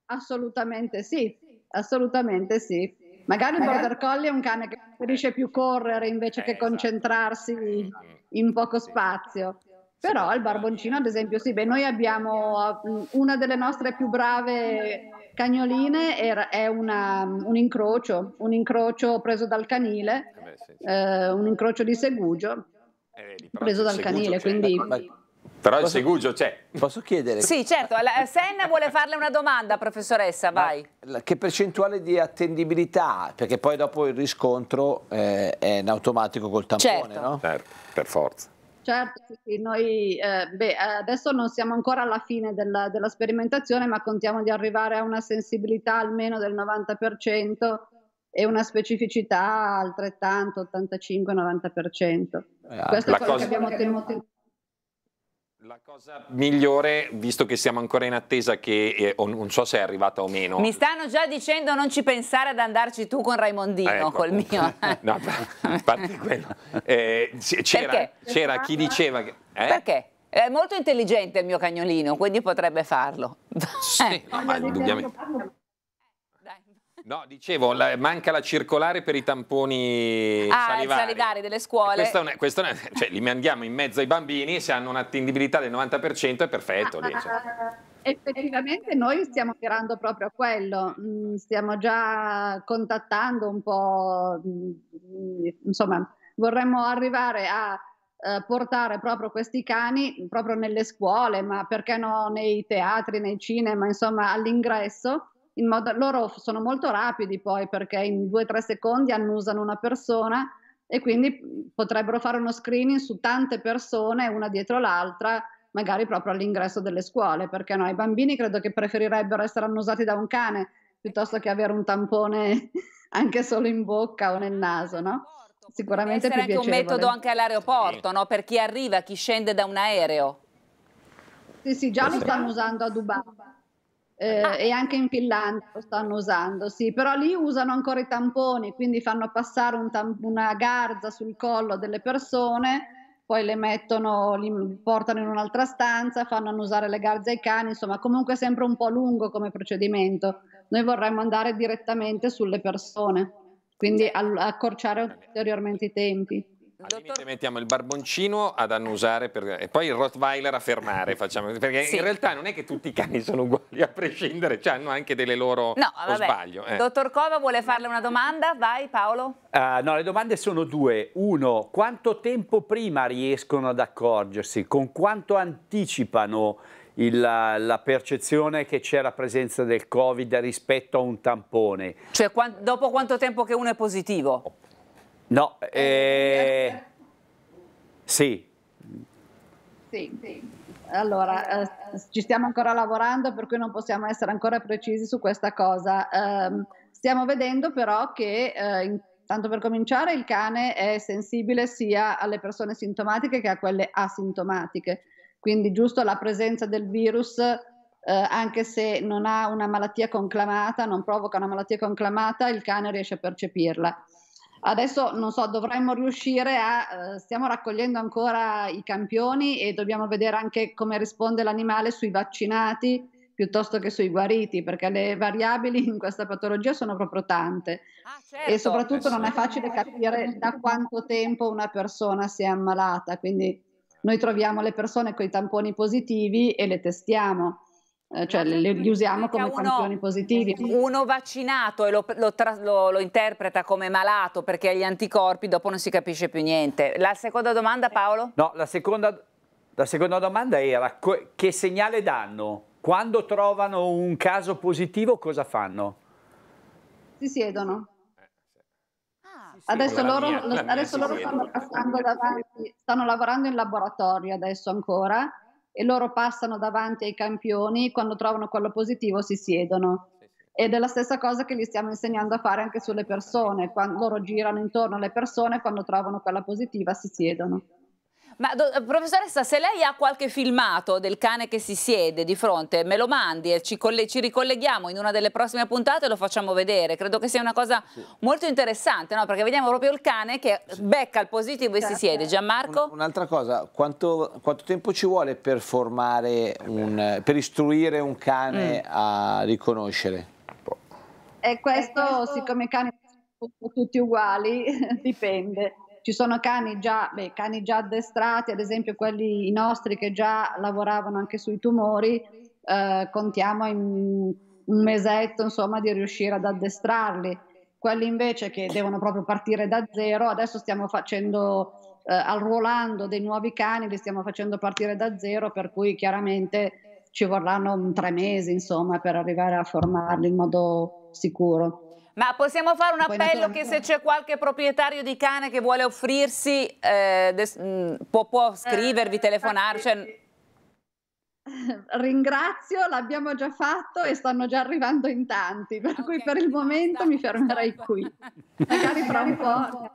Assolutamente sì, assolutamente sì. Magari, il border collie è un cane che preferisce più correre invece che eh, esatto. concentrarsi mm. in poco spazio. Però il barboncino, ad esempio, sì, beh, noi abbiamo mm, una delle nostre più brave Cagnoline era, è una, un incrocio, un incrocio preso dal canile, eh beh, sì, sì. Eh, un incrocio di segugio eh, preso dal canile, quindi... Però posso, il segugio c'è. Posso chiedere? Sì, certo. La, eh, Senna vuole farle una domanda, professoressa, Ma vai. che percentuale di attendibilità? Perché poi dopo il riscontro eh, è in automatico col tampone, certo. no? Certo, per forza. Certo, sì, noi eh, beh, adesso non siamo ancora alla fine della, della, sperimentazione, ma contiamo di arrivare a una sensibilità almeno del 90% e una specificità altrettanto 85-90%. Eh, Questo è quello cosa... che abbiamo tenuto la cosa migliore, visto che siamo ancora in attesa che eh, non so se è arrivata o meno. Mi stanno già dicendo non ci pensare ad andarci tu con Raimondino, ecco. col mio. *laughs* no, eh. a parte quello. Eh, c'era, chi diceva che... Eh? Perché? È molto intelligente il mio cagnolino, quindi potrebbe farlo. Sì, no, *laughs* ma indubbiamente. No, dicevo, la, manca la circolare per i tamponi ah, salivari. salidari delle scuole. Questa una, questa una, cioè, li mandiamo in mezzo ai bambini, se hanno un'attendibilità del 90% è perfetto. Ah, cioè. Effettivamente noi stiamo mirando proprio a quello, mm, stiamo già contattando un po', mm, insomma, vorremmo arrivare a eh, portare proprio questi cani proprio nelle scuole, ma perché no nei teatri, nei cinema, insomma all'ingresso modo, loro sono molto rapidi poi perché in due o tre secondi annusano una persona e quindi mhmm, potrebbero fare uno screening su tante persone una dietro l'altra magari proprio all'ingresso delle scuole perché no, i bambini credo che preferirebbero essere annusati da un cane piuttosto che avere un tampone *laughs* anche solo in bocca o nel ah, naso no? sicuramente Può essere anche un metodo anche all'aeroporto no? per chi arriva, chi scende da un aereo sì sì, già lo stanno usando a Dubai eh, ah. e anche in Finlandia lo stanno usando, sì, però lì usano ancora i tamponi, quindi fanno passare un tam- una garza sul collo delle persone, poi le mettono, li portano in un'altra stanza, fanno annusare le garze ai cani, insomma comunque sempre un po' lungo come procedimento. Noi vorremmo andare direttamente sulle persone, quindi a- accorciare ulteriormente i tempi. Al dottor... limite mettiamo il barboncino ad annusare per... e poi il Rottweiler a fermare, *laughs* facciamo... perché sì. in realtà non è che tutti i cani sono uguali a prescindere, cioè hanno anche delle loro... No, vabbè. sbaglio. Eh. Dottor Cova vuole farle una domanda? Vai Paolo. Uh, no, le domande sono due. Uno, quanto tempo prima riescono ad accorgersi? Con quanto anticipano il, la percezione che c'è la presenza del Covid rispetto a un tampone. Cioè, dopo quanto tempo che uno è positivo? No, eh, eh, eh, sì. Sì, sì. Allora, eh, ci stiamo ancora lavorando, per cui non possiamo essere ancora precisi su questa cosa. Eh, stiamo vedendo però che, eh, tanto per cominciare, il cane è sensibile sia alle persone sintomatiche che a quelle asintomatiche. Quindi giusto la presenza del virus, eh, anche se non ha una malattia conclamata, non provoca una malattia conclamata, il cane riesce a percepirla. Adesso non so, dovremmo riuscire a, eh, stiamo raccogliendo ancora i campioni e dobbiamo vedere anche come risponde l'animale sui vaccinati piuttosto che sui guariti, perché le variabili in questa patologia sono proprio tante ah, certo. e soprattutto non è facile capire da quanto tempo una persona si è ammalata, quindi noi troviamo le persone con i tamponi positivi e le testiamo eh, cioè no, li, usiamo come uno, campioni positivi. Uno vaccinato e lo, lo, lo, lo, interpreta come malato perché ha gli anticorpi, dopo non si capisce più niente. La seconda domanda Paolo? No, la seconda, la seconda domanda era che segnale danno? Quando trovano un caso positivo cosa fanno? Si siedono. Ah. Sì, adesso loro, mia, adesso loro stanno, stanno, davanti, stanno, lavorando in laboratorio adesso ancora e loro passano davanti ai campioni, quando trovano quello positivo si siedono. Ed è la stessa cosa che gli stiamo insegnando a fare anche sulle persone, quando loro girano intorno alle persone, quando trovano quella positiva si siedono. Ma eh, professoressa, se lei ha qualche filmato del cane che si siede di fronte, me lo mandi e ci, ci ricolleghiamo in una delle prossime puntate e lo facciamo vedere. Credo che sia una cosa sì. molto interessante, no? perché vediamo proprio il cane che sì. becca il positivo e si certo. siede. Gianmarco? un'altra cosa, quanto, quanto, tempo ci vuole per formare, un, per istruire un cane mm. a riconoscere? e questo, siccome i cani sono tutti uguali, *laughs* dipende ci sono cani già, beh, cani già addestrati, ad esempio quelli nostri che già lavoravano anche sui tumori, eh, contiamo in un mesetto insomma di riuscire ad addestrarli. Quelli invece che devono proprio partire da zero, adesso stiamo facendo, eh, arruolando dei nuovi cani, li stiamo facendo partire da zero, per cui chiaramente ci vorranno tre mesi insomma per arrivare a formarli in modo sicuro. Ma possiamo fare un appello che se c'è qualche proprietario di cane che vuole offrirsi, eh, mm, può, può, eh, scrivervi, eh, telefonarci? Eh, *laughs* ringrazio, l'abbiamo già fatto e stanno già arrivando in tanti, per okay, cui per il momento stop, mi fermerei stop. qui. *laughs* Magari fra un po'.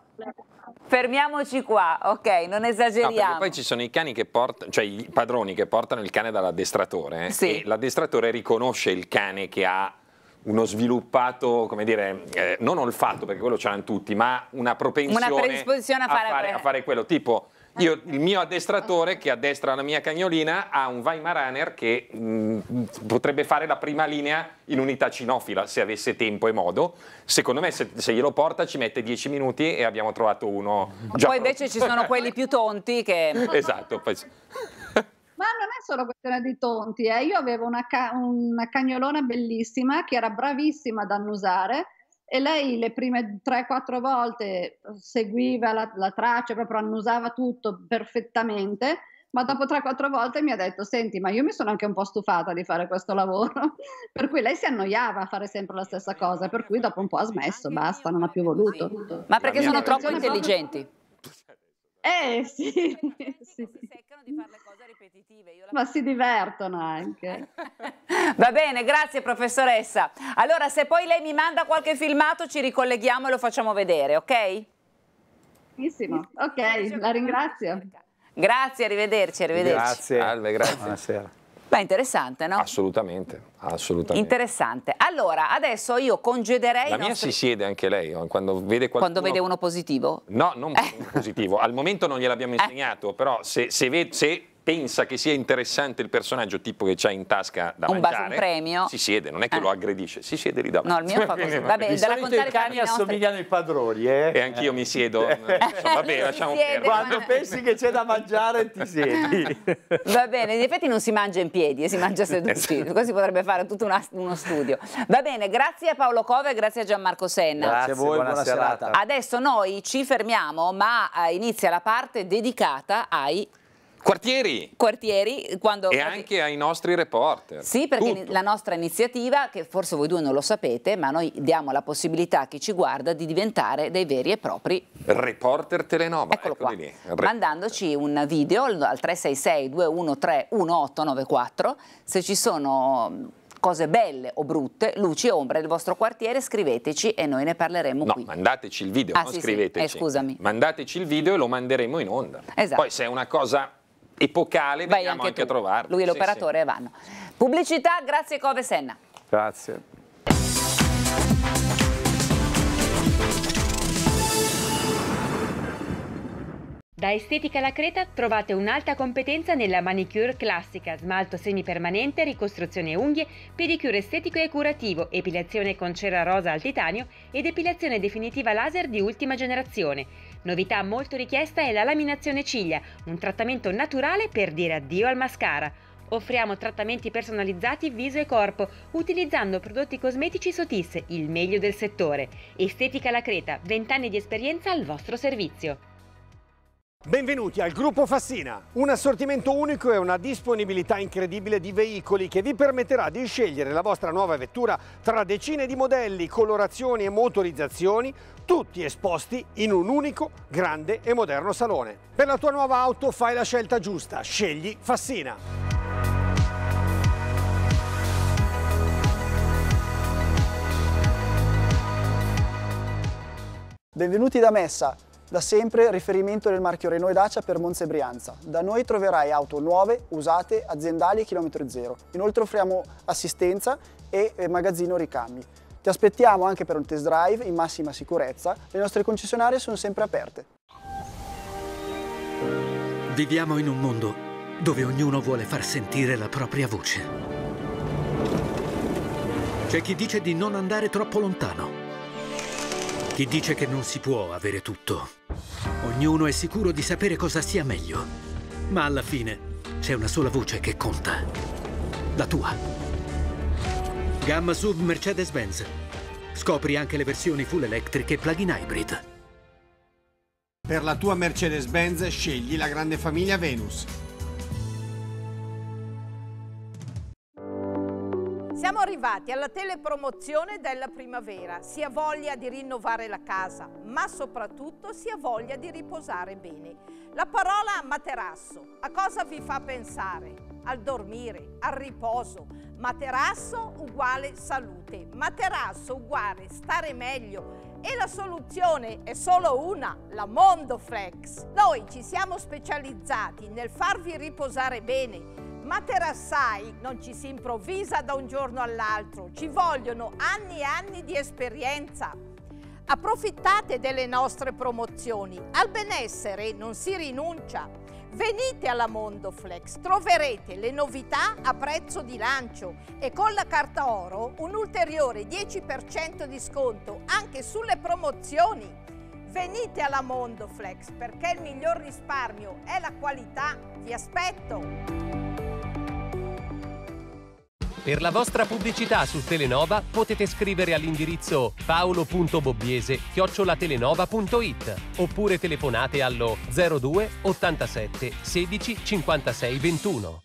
Fermiamoci qua, ok, non esageriamo. No, poi ci sono i cani che portano, cioè i padroni che portano il cane dall'addestratore sì. e l'addestratore riconosce il cane che ha uno sviluppato, come dire, eh, non olfatto, perché quello ce l'hanno tutti, ma una propensione una a, fare, a, fare, a fare quello. Tipo, ah. io, il mio addestratore che addestra la mia cagnolina ha un Weimaraner che mh, mm, potrebbe fare la prima linea in unità cinofila se avesse tempo e modo. Secondo me se, se glielo porta ci mette 10 minuti e abbiamo trovato uno. Già Poi invece ci sono quelli più tonti che... *laughs* Esatto. Poi... Ma non è solo questione di tonti, eh. io avevo una, ca- una cagnolona bellissima che era bravissima ad annusare e lei le prime 3-4 volte eh, seguiva la, la traccia, proprio annusava tutto perfettamente ma dopo 3-4 volte mi ha detto senti ma io mi sono anche un po' stufata di fare questo lavoro *laughs* per cui lei si annoiava a fare sempre la stessa cosa per cui dopo un po' ha smesso basta non ha più voluto ma perché sono troppo intelligenti eh sì, sì. *laughs* di fare le cose ripetitive. Ma si divertono anche. *laughs* Va bene, grazie professoressa. Allora, se poi lei mi manda qualche filmato, ci ricolleghiamo e lo facciamo vedere, ok? Benissimo, ok, la ringrazio. Grazie, arrivederci, arrivederci. Grazie. Salve, grazie. Buonasera. Beh, interessante, no? Assolutamente. Assolutamente. Interessante. Allora, adesso io congederei... La mia nostri... si siede anche lei quando vede qualcuno... Quando vede uno positivo? No, non eh. positivo. Al momento non gliel'abbiamo eh. insegnato, eh. però se, se, ve, se pensa che sia interessante il personaggio tipo che c'ha in tasca da un mangiare, un premio. si siede, non è che ah. lo aggredisce, si siede lì davanti. No, il mio *laughs* fa così. Vabbè, di solito i cani assomigliano ai padroni, eh? E anch'io mi siedo. *laughs* Insomma, vabbè, lasciamo perdere. Quando ma... pensi che c'è da mangiare ti siedi. *laughs* Va bene, in effetti non si mangia in piedi, eh, si mangia seduti. Esatto. Così potrebbe fare tutto una, uno studio. Va bene, grazie a Paolo Cove e grazie a Gianmarco Senna. Grazie a voi, buona, buona serata. serata. Adesso noi ci fermiamo, ma eh, inizia la parte dedicata ai Quartieri. Quartieri quando... E anche ai nostri reporter. Sì, perché Tutto. la nostra iniziativa, che forse voi due non lo sapete, ma noi diamo la possibilità a chi ci guarda di diventare dei veri e propri... Reporter Telenova. Eccolo Eccoli qua. Lì. Re... Mandandoci un video al 366-213-1894 se ci sono cose belle o brutte, luci e ombre del vostro quartiere, scriveteci e noi ne parleremo no, qui. mandateci il video, ah, non sì, scriveteci. Sì. Eh, scusami. Mandateci il video e lo manderemo in onda. Esatto. Poi se è una cosa epocale, Vai veniamo anche, anche a trovarlo. Lui è l'operatore sì, e vanno. Pubblicità, grazie Cove Senna. Grazie. Da Estetica La Creta trovate un'alta competenza nella manicure classica, smalto semipermanente, ricostruzione unghie, pedicure estetico e curativo, epilazione con cera rosa al titanio ed epilazione definitiva laser di ultima generazione. Novità molto richiesta è la laminazione ciglia, un trattamento naturale per dire addio al mascara. Offriamo trattamenti personalizzati viso e corpo, utilizzando prodotti cosmetici Sotis, il meglio del settore. Estetica La Creta, 20 anni di esperienza al vostro servizio. Benvenuti al gruppo Fassina, un assortimento unico e una disponibilità incredibile di veicoli che vi permetterà di scegliere la vostra nuova vettura tra decine di modelli, colorazioni e motorizzazioni, tutti esposti in un unico, grande e moderno salone. Per la tua nuova auto fai la scelta giusta, scegli Fassina. Benvenuti da Messa, da sempre riferimento del marchio Renault e Dacia per Monza e Brianza. Da noi troverai auto nuove, usate, aziendali e chilometro zero. Inoltre offriamo assistenza e eh, magazzino ricambi. Ti aspettiamo anche per un test drive in massima sicurezza. Le nostre concessionarie sono sempre aperte. Viviamo in un mondo dove ognuno vuole far sentire la propria voce. C'è chi dice di non andare troppo lontano chi dice che non si può avere tutto? Ognuno è sicuro di sapere cosa sia meglio. Ma alla fine c'è una sola voce che conta. La tua. Gamma Sub Mercedes-Benz. Scopri anche le versioni full electric e plug-in hybrid. Per la tua Mercedes-Benz scegli la grande famiglia Venus. Siamo arrivati alla telepromozione della primavera. Si ha voglia di rinnovare la casa, ma soprattutto si ha voglia di riposare bene. La parola materasso a cosa vi fa pensare? Al dormire, al riposo. Materasso uguale salute, materasso uguale stare meglio, e la soluzione è solo una, la Mondoflex. Noi ci siamo specializzati nel farvi riposare bene, ma terrassai non ci si improvvisa da un giorno all'altro, ci vogliono anni e anni di esperienza. Approfittate delle nostre promozioni, al benessere non si rinuncia. Venite alla Mondoflex, troverete le novità a prezzo di lancio e con la carta oro un ulteriore 10% di sconto anche sulle promozioni. Venite alla Mondoflex perché il miglior risparmio è la qualità. Vi aspetto! Per la vostra pubblicità su Telenova potete scrivere all'indirizzo paolobobbiese chiocciolatelenova.it oppure telefonate allo 02 87 16 56 21.